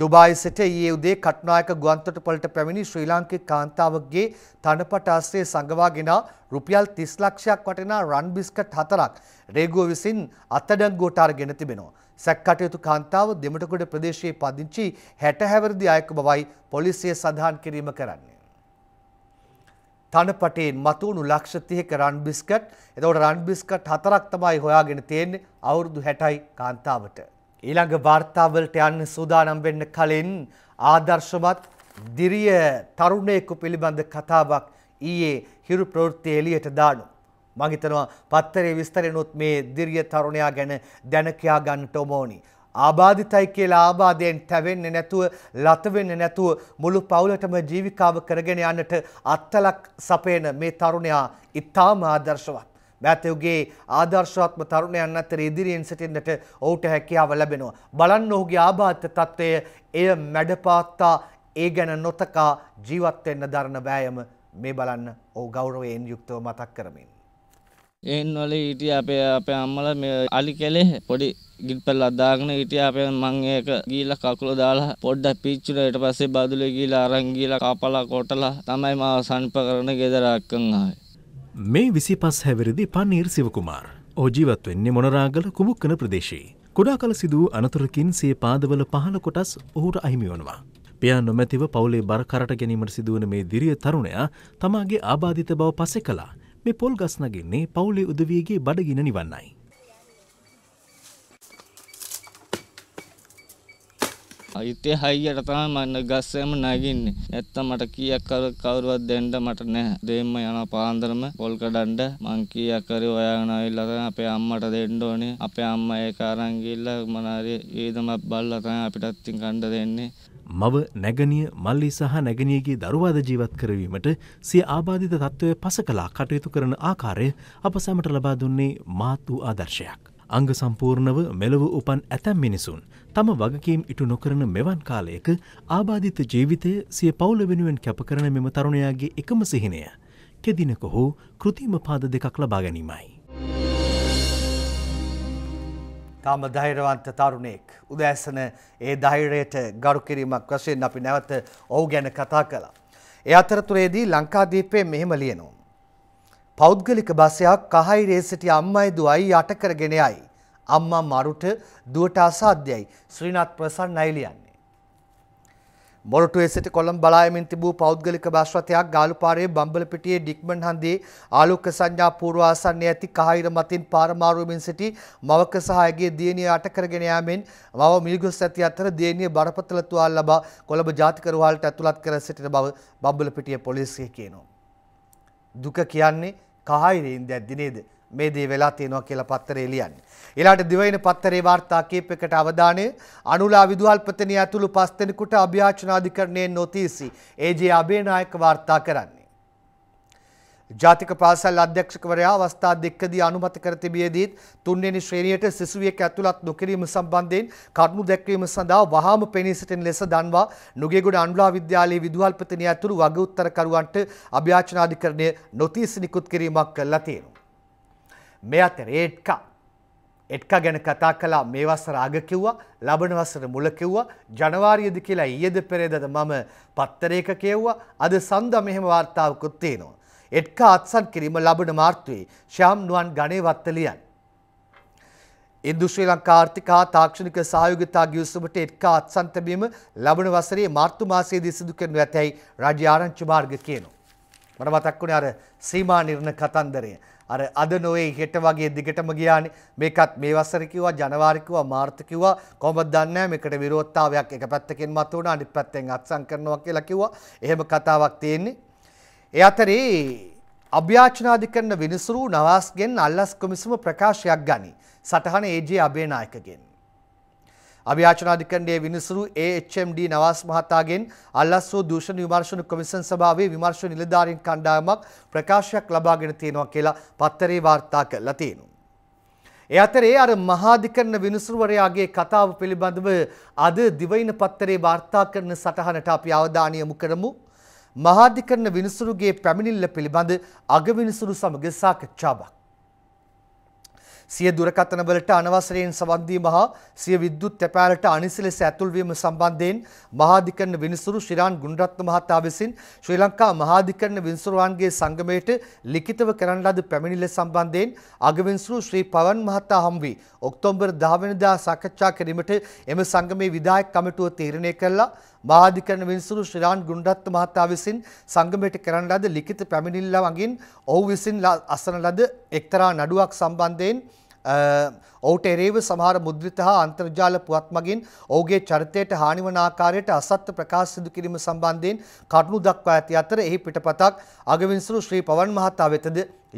දුබයි සිට ඒ උදේ කට්නායක ගුවන්තොට පොලට පැමිණි ශ්‍රී ලාංකික කාන්තාවගේ තනපට ආශ්‍රය සංගවාගෙන රුපියල් 30 ලක්ෂයක් වටිනා රන් බිස්කට් හතරක් රේගුව විසින් අත්අඩංගුවට අරගෙන තිබෙනවා. සැක්කටයුතු කාන්තාව දෙමටකොඩ ප්‍රදේශයේ පදිංචි හැට හැවරදි අයක බවයි පොලිසිය සඳහන් කිරීම කරන්නේ. තනපටේෙන් මතුවුණු ලක්ෂතියක රන් බිස්කට් එතවට රන් බිස්කට් හතරක් තමයි හොයාගෙන තියෙන්නේ අවුරුදු හැටයි කාන්තාවට. ඊළඟ වාර්තාවලට යන්න සූදානම් වෙන්න කලින් ආදර්ශමත් දිරිය තරුණයෙකු පිළිබඳ කතාවක් ඊයේ හිරු ප්‍රවෘත්තිය එළියට දානවා. මහිතනවා පත්තරේ විස්තරෙනුත් මේ දිරිය තරුණයා ගැන දැනකයා ගන්නට ඕමෝනි. ආබාධිතයි කියලා ආබාධයෙන් තැවෙන්නේ නැතුව ලතවෙන්නේ නැතුව මුළු පවුලටම ජීවිකාව කරගෙන යන්නට අත්තලක් සපයන මේ තරුණයා ඉතාම ආදර්ශවත්. මෑතයුගේ ආදර්ශවත්ම තරුණයන් අතර ඉදිරියෙන් සිටින්නට ඔහුට හැකියාව ලැබෙනවා. බලන්න ඔහුගේ ආබාධිත තත්ත්වය එය මැඩපාත්තා ඒ ගැන නොතකා ජීවත් වෙන්න දරන වෑයම මේ බලන්න ඔහු ගෞරවයෙන් යුක්තව මතක් කරමින් එන් වල හිටිය අපේ අපේ අම්මලා මේ අලි කැලේ පොඩි ගිල්පල් අදාගෙන හිටිය අපේ මං ඒක ගිහිල්ලා කකුල දාලා පොඩ්ඩක් පිච්චුණා ඊට පස්සේ බදුලේ ගිහිල්ලා අරන් ගිහිල්ලා කපලා කොටලා තමයි මාව සන්ප කරන ගෙදර අක්කන් ආවේ මේ 25 හැවිරිදි පනීර් සිවකුමාර් ඔහු ජීවත් වෙන්නේ මොනරාගල කුමුක්කන ප්‍රදේශයේ කුඩා කල සිදු අනතුරකින් සිය පාදවල පහළ කොටස් ඔහුට අහිමි වනවා පියා නොමැතිව පවුලේ බර කරට ගැනීමට සිදුවන මේ දිරිය තරුණයා තමාගේ ආබාධිත බව පසෙ කළා මේ පොල් ගස්නගෙන්නේ පවුලේ උදවියගේ බඩගින නිවන්නයි. හිතේ හයියට තමයි මම ගස්සෙම නැගින්නේ. නැත්තම් මට කීයක් අර කවුරුවත් දෙන්න මට නැහැ. දෙන්න යන පාන්දරම පොල් කඩන්න මං කීයක් හරි හොයාගෙන ආවිල්ලා තමයි අපේ අම්මට දෙන්න ඕනේ. අපේ අම්මා ඒක අරන් ගිහිල්ලා මොනාරි ඊදමක් බල්ලා තමයි අපිටත් තින් කන්න දෙන්නේ. මව නැගනිය මල්ලි සහ නැගනියගේ දරුවාද ජීවත් කරවීමට සිය ආබාධිත තත්ත්වය පස කලා කටයුතු කරන ආකාරය අප සැමට ලබා දුන්නේ මාත් වූ ආදර්ශයක්. අංග සම්පූර්ණව මෙලොව උපන් ඇතැම් මිනිසුන් තම වගකීම් ඉටු නොකරන මෙවන් කාලයක ආබාධිත ජීවිතය සිය පවුල වෙනුවෙන් කැපකරන මෙම තරුණයාගේ එකම සිහිනය. කෙදිනක හෝ කෘතිම පාද දෙකක් ලබා ගැනීමයි. තාම ධෛරවන්ත තරුණයෙක් උදෑසන ඒ ධෛරයට ගරු කිරීමක් වශයෙන් අපි නැවත ඔහු ගැන කතා කළා. ඒ අතරතුරේදී ලංකාදීපයේ මෙහෙම ලියනවා. පෞද්ගලික බසයක් කහයිරේ සිටි අම්මයි දුවයි යටකරගෙන යයි. අම්මා මරුට දුවට අසාධ්‍යයි ශ්‍රීනාත් ප්‍රසන්නයි ලියන්නේ. මොරටුවේ සිට කොළඹ බලායමින් තිබූ පෞද්ගලික බස් රථයක් ගාලුපාරේ බම්බලපිටියේ ඩික්මන් හන්දියේ ආලෝක සංඥා පූර්ව ආසන්නයේ ඇති කහයිර මතින් පාරමාරුවමින් සිටි මවක සහ ඇගේ දියණිය අටකරගෙන යාමෙන් මව මිල්ගොස් ඇති අතර දියණිය බරපතල තුවාල ලබා කොළඹ ජාතික රුහලට ඇතුළත් කර සිටින බව බම්බලපිටිය පොලිසිය කියනවා. දුක කියන්නේ කාහිරේන්දයක් දිනේද මේ දේ වෙලා තියෙනවා කියලා පත්තරේ ලියන්නේ. ඊළාට දිවයින පත්තරේ වාර්තා කීපයකට අවධානය අනුලා විදුහල්පතිනිය ඇතුළු පස් දෙනෙකුට අභියාචන අධිකරණයෙන් නොතීසි ඒජේ අබේනායක වාර්තා කරන්නේ. ජාතික පාසල් අධ්‍යක්ෂකවරයා අවස්ථා දෙකදී අනුමත කර තිබියදීත් තුන්වෙනි ශ්‍රේණියට සිසුවියෙක් ඇතුළත් නොකිරීම සම්බන්ධයෙන් කරුණු දැක්වීම සඳහා වහාම පෙනී සිටින ලෙස දන්වා නුගේගොඩ අනුලා විද්‍යාලයේ විදුහල්පතිනිය ඇතුළු වග උත්තරකරුවන්ට අභ්‍යාචනාධිකරණය නොතීස් නිකුත් කිරීමක් කළා තියෙනවා. මේ අතර ඒට්කා එට්ක ගැන කතා කලා මේ වසර අග කිව්වා ලබන වසර මුල කිව්වා ජනවාරියද කියලා ඊයේද පෙරේදද මම පත්තරයක කියව්වා අද සඳ මෙහෙම වාර්තාවකුත් තියෙනවා එට්කා අත්සන් කිරීම ලබන මාර්තුවේ ශ්‍යාම් නුවන් ගණේවත්තලියන්. ඉන්දු ශ්‍රී ලංකා ආර්ථික හා තාක්ෂණික සහයෝගිතා ගිවිසුමට එට්කා අත්සන් තැබීම ලබන වසරේ මාර්තු මාසයේදී සිදු කරනු ඇතැයි රාජ්‍ය ආරංචි මාර්ග කියනවා. මට මතක් වුණේ අර සීමා නිර්ණ කතන්දරය. අර අද නොවේ හෙට වගේ දිගටම ගියානේ. මේකත් මේ වසර කිව්වා ජනවාරි කිව්වා මාර්තු කිව්වා කොහොමද දන්නේ මේකට විරෝධතාවයක් එක පැත්තකින් මතුවුණා අනිත් පැත්තෙන් අත්සන් කරනවා කියලා කිව්වා. එහෙම කතාවක් තියෙන්නේ. ඒ අතරේ අභ්‍යාචනාධිකරණ විනිසුරු නවාස්ගෙන් අල්ලස් කොමිසම ප්‍රකාශයක් ගනි සටහන ඒජේ අබේනායකගෙන්. අභ්‍යාචනාධිකරණයේ විනිසුරු AHMD නවාස් මහතාගෙන් අල්ලස් වූ දූෂණ විමර්ශන කොමිසම් සභාවේ විමර්ශන නිලධාරීන් කණ්ඩායමක් ප්‍රකාශයක් ලබාගෙන තියෙනවා කියලා පත්තරේ වාර්තා කරලා තියෙනවා. ඒ අතරේ අර මහාධිකරණ විනිසුරුවරයාගේ කතාව පිළිබඳව අද දිවයින පත්තරේ වාර්තා කරන සටහනට අපි අවධානය යොමු කරමු. මහාධිකරණ විනිසුරුගේ පැමිණිල්ල පිළිබඳ අගවිනිසුරු සමග සාකච්ඡාවක්. සිය දුරකථනවලට අනවසරයෙන් සවන් දීම හා සිය විද්‍යුත් තැපෑලට අනිසි ලෙස ඇතුල්වීම සම්බන්ධයෙන් මහාධිකරණ විනිසුරු ශ්‍රීරාන් ගුණරත්න මහතා විසින් ශ්‍රී ලංකා මහාධිකරණ විනිසුරුවන්ගේ සංගමයට ලිඛිතව කරන ලද පැමිණිල්ල සම්බන්ධයෙන් අගවිනිසුරු ශ්‍රී පවන් මහතා හමු වී ඔක්තෝබර් 10 වෙනිදා සාකච්ඡා කිරීමට එම සංගමේ විධායක කමිටුව තීරණය කළා මාධ්‍ය කරන විනිසුරු ශ්‍රීලාන් ගුණරත්න මහතා විසින් සංගමයට කරන ලද ලිඛිත පැමිණිල්ල වගින් ඔහු විසින් අසන ලද එක්තරා නඩුවක් සම්බන්ධයෙන් ඔවුට එරෙහිව සමහර මුද්‍රිත හා අන්තර්ජාල පුවත් මගින් ඔහුගේ චරිතයට හානිවන ආකාරයට අසත්‍ය ප්‍රකාශ සිදු කිරීම සම්බන්ධයෙන් කරුණු දක්වා ඇති අතර එහි පිටපතක් අගවිනිසුරු ශ්‍රී පවන් මහතා වෙතද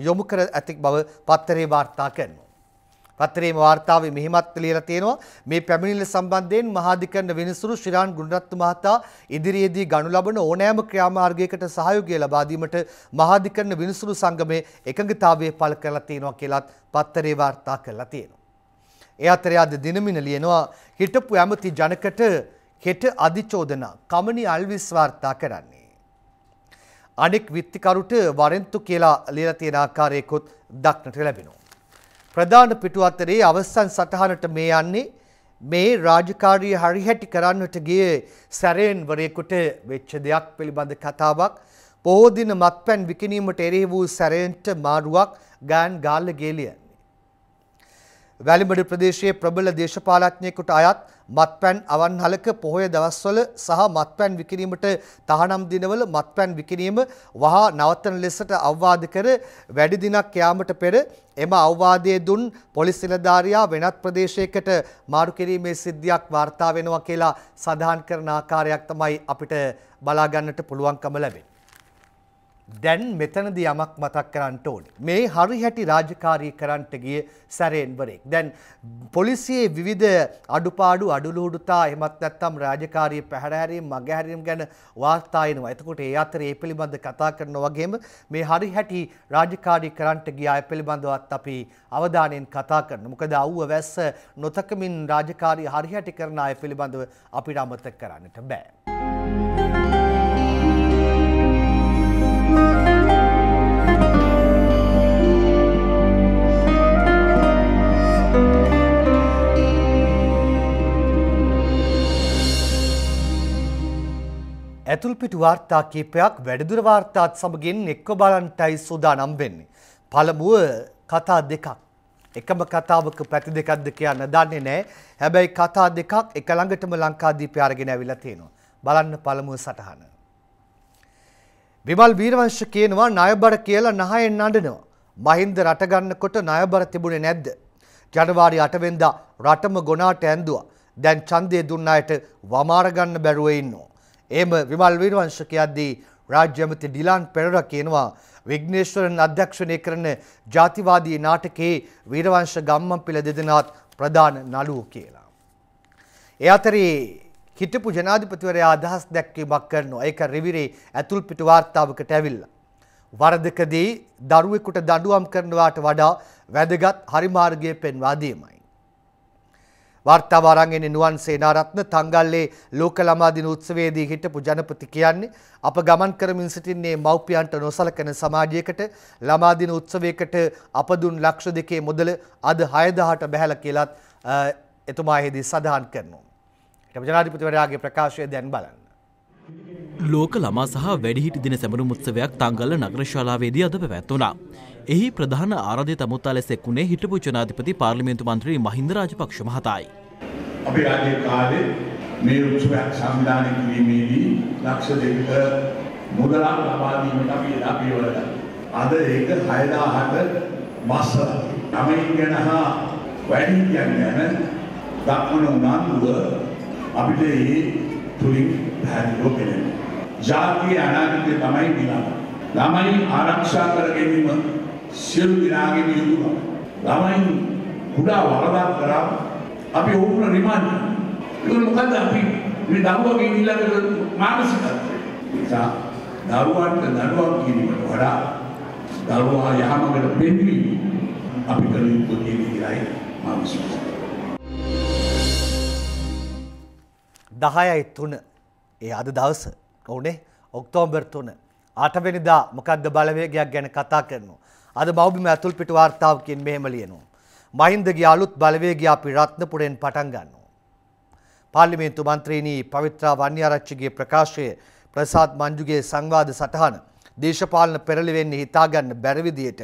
යොමු කර ඇති බව පත්තරේ වාර්තා කරනවා. පත්‍රයේම වාර්තාවේ මෙහිමත් ලියලා තියෙනවා මේ පැමිණිල්ල සම්බන්ධයෙන් මහාධිකරණ විනිසුරු ශ්‍රීරාන් ගුණරත්න මහතා ඉදිරියේදී ගනු ලබන ඕනෑම ක්‍රියාමාර්ගයකට සහයෝගය ලබා දීමට මහාධිකරණ විනිසුරු සංගමේ එකඟතාවය පළ කරලා තියෙනවා කියලත් පත්තරේ වාර්තා කරලා තියෙනවා. ඒ අතර අද දිනමින ලියනවා හිටපු ඇමති ජනකට හෙට අධිචෝදනා කමනි අල්විස් වාර්තා කරන්නේ. අනෙක් විත්තිකරුට වරෙන්තු කියලා ලියලා තියෙන ආකාරයකුත් දක්නට ලැබෙනවා. ප්‍රධාන පිටුවතරේ අවසන් සටහනට මේ යන්නේ මේ රාජකාරී හරිහැටි කරන්නට ගිය සැරෙන්වරයෙකුට වෙච්ච දෙයක් පිළිබඳ කතාවක් බොහෝ දින මත්පැන් විකිණීමට එරෙහි වූ සැරෙන්ට මාරුවක් ගෑන් ගාල්ල ගේලියන්නේ. වැලිමඩ ප්‍රදේශයේ ප්‍රබල දේශපාලඥයෙකුට අයත් මත්පැන් අවන්හලක පොහොය දවස්වල සහ මත්පැන් විකිරීමට තහනම් දිනවල මත්පැන් විකිරීම වහා නවත්තන ලෙසට අවවාද කර වැඩි දිනක් යාමට පෙර එම අවවාදයේ දුන් පොලිස් නිලධාරියා වෙනත් ප්‍රදේශයකට මාරු කිරීමේ සිද්ධියක් වාර්තා වෙනවා කියලා සඳහන් කරන ආකාරයක් තමයි අපිට බලා ගන්නට පුළුවන්කම ලැබෙන්නේ. දැන් මෙතනදී යමක් මතක් කරන්න ඕනේ. මේ හරි හැටි රාජකාරී කරන්නට ගිය සැරෙන්වරෙක්. දැන් පොලිසියේ විවිධ අඩුපාඩු අඩුලුහුඩුතා එහෙමත් නැත්නම් රාජකාරී පැහැරහැරීම් මගහැරීම් ගැන වාර්තා එනවා. එතකොට ඒ අතරේ ඒ පිළිබඳ කතා කරනවා වගේම මේ හරි හැටි රාජකාරී කරන්නට ගිය අය පිළිබඳවත් අපි අවධානයෙන් කතා කරනවා. මොකද අවුව වැස්ස නොතකමින් රාජකාරී හරි හැටි කරන අය පිළිබඳව අපිට අමතක කරන්නට බෑ. ඇතුල්පිටු වාර්තා කීපයක් වැඩිදුර වාර්තාත් සමගින් එක්ව බලන්ටයි සූදානම් වෙන්නේ. පළමුව කතා දෙකක්. එකම කතාවක පැති දෙකක්ද කියන්න දන්නේ නැහැ. හැබැයි කතා දෙකක් එක ළඟටම ලංකාදීපය අරගෙන ඇවිල්ලා තියෙනවා. බලන්න පළමුව සටහන. විමල් වීරවංශ කියනවා ණයබර කියලා නහයෙන් නඩනවා. මහින්ද රට ගන්නකොට ණයබර තිබුණේ නැද්ද? ජනවාරි 8 වෙනිදා රටම ගොනාට ඇඳුවා. දැන් ඡන්දය දුන්න අයට වමාර ගන්න බැරුව ඉන්නවා. එහෙම විමල් වීරවංශ කියද්දී රාජ්‍ය ඇමති ඩිලාන් පෙරේරා කියනවා විග්නේශ්වරන් අධ්‍යක්ෂණය කරන ජාතිවාදී නාටකයේ වීරවංශ ගම්මන්පිල දෙදෙනාත් ප්‍රධාන නළුවෝ කියලා. ඒ අතරේ හිටපු ජනාධිපතිවරයා අදහස් දැක්වීමක් කරනවා. ඒක රිවිරේ ඇතුල් පිට වාර්තාවකට ඇවිල්ලා. වරදකදී දරුවෙකුට දඬුවම් කරනවාට වඩා වැදගත් හරි මාර්ගය පෙන්වා දීමයි. වාර්තාව අරන් එන්නේ නුවන් සේනාරත්න තංගල්ලේ ලෝක ළමා දින උත්සවයේදී හිටපු ජනපති කියන්නේ අප ගමන් කරමින් සිටින්නේ මව්පියන්ට නොසලකන සමාජයකට ළමා දින උත්සවයකට අප දුන් ලක්ෂ දෙකේ මුදල අද 6000ට බැහැලා කියලාත් එතුමා එහිදී සඳහන් කරනවා. හිටපු ජනාධිපතිවරයාගේ ප්‍රකාශය දැන් බලන්න. ලෝක ළමා සහ වැඩිහිටි දින සැමරුම් උත්සවයක් තංගල්ල නගරශාලාවේදී අද පැවැත්වුණා. එහි ප්‍රධාන ආරධය තමුත්තාලෙසෙක් වුණේ හිටපු ජනාධිපති පාර්ලිමේන්තු මන්ත්‍රී මහින්ද රාජපක්ෂ මහතායි. අපේ රාජ්‍ය කාලේ මේ උත්සවයක් සංවිධානය කිරීමේදී ලක්ෂ දෙක මුදලක් ලබා දීමට අපි අපි වලද. අද ඒක 6000ට වසර. නමයින් ගැන හා වැඩිහිටියන් ගැන දක්වන උනන්දුව අපිට ඒ තුලින් පැහැදිලිව පෙනෙනවා. ජාතියේ අනාගතය තමයි මිලන. ළමයි ආරක්ෂා කර ගැනීම සියලු දෙනාගේ යුතුයකම. ළමයින් කුඩා වරදක් කරා අපි ඔවුන් රිමාන්ඩ් ඒක මොකද අපි මේ දරුවගේ ඊළඟ මානසිකත්වය. නිසා දරුවන්ට දරුවන් කියනකට වඩා දරුවා යහමකට පෙන්වීම අපි කළ යුතු දේ විදිහයි මම විශ්වාස දහයයි තුන ඒ අද දවස ඔවුනේ ඔක්තෝම්බර් තුන අටවෙනිදා මොකක්ද බලවේගයක් ගැන කතා කරනවා. අද මවබිම ඇතුල් පිට වාර්තාවකින් මෙහෙම ලියනවා. මහින්දගේ අලුත් බලවේගය අපි රත්නපුරෙන් පටන් ගන්නවා. පාර්ලිමේන්තු මන්ත්‍රීණී පවිත්‍රා වන්‍යාරච්චිගේ ප්‍රකාශය ප්‍රසාද් මංජුගේ සංවාද සටහන දේශපාලන පෙරළිවෙන්නේ හිතාගන්න බැරි විදියට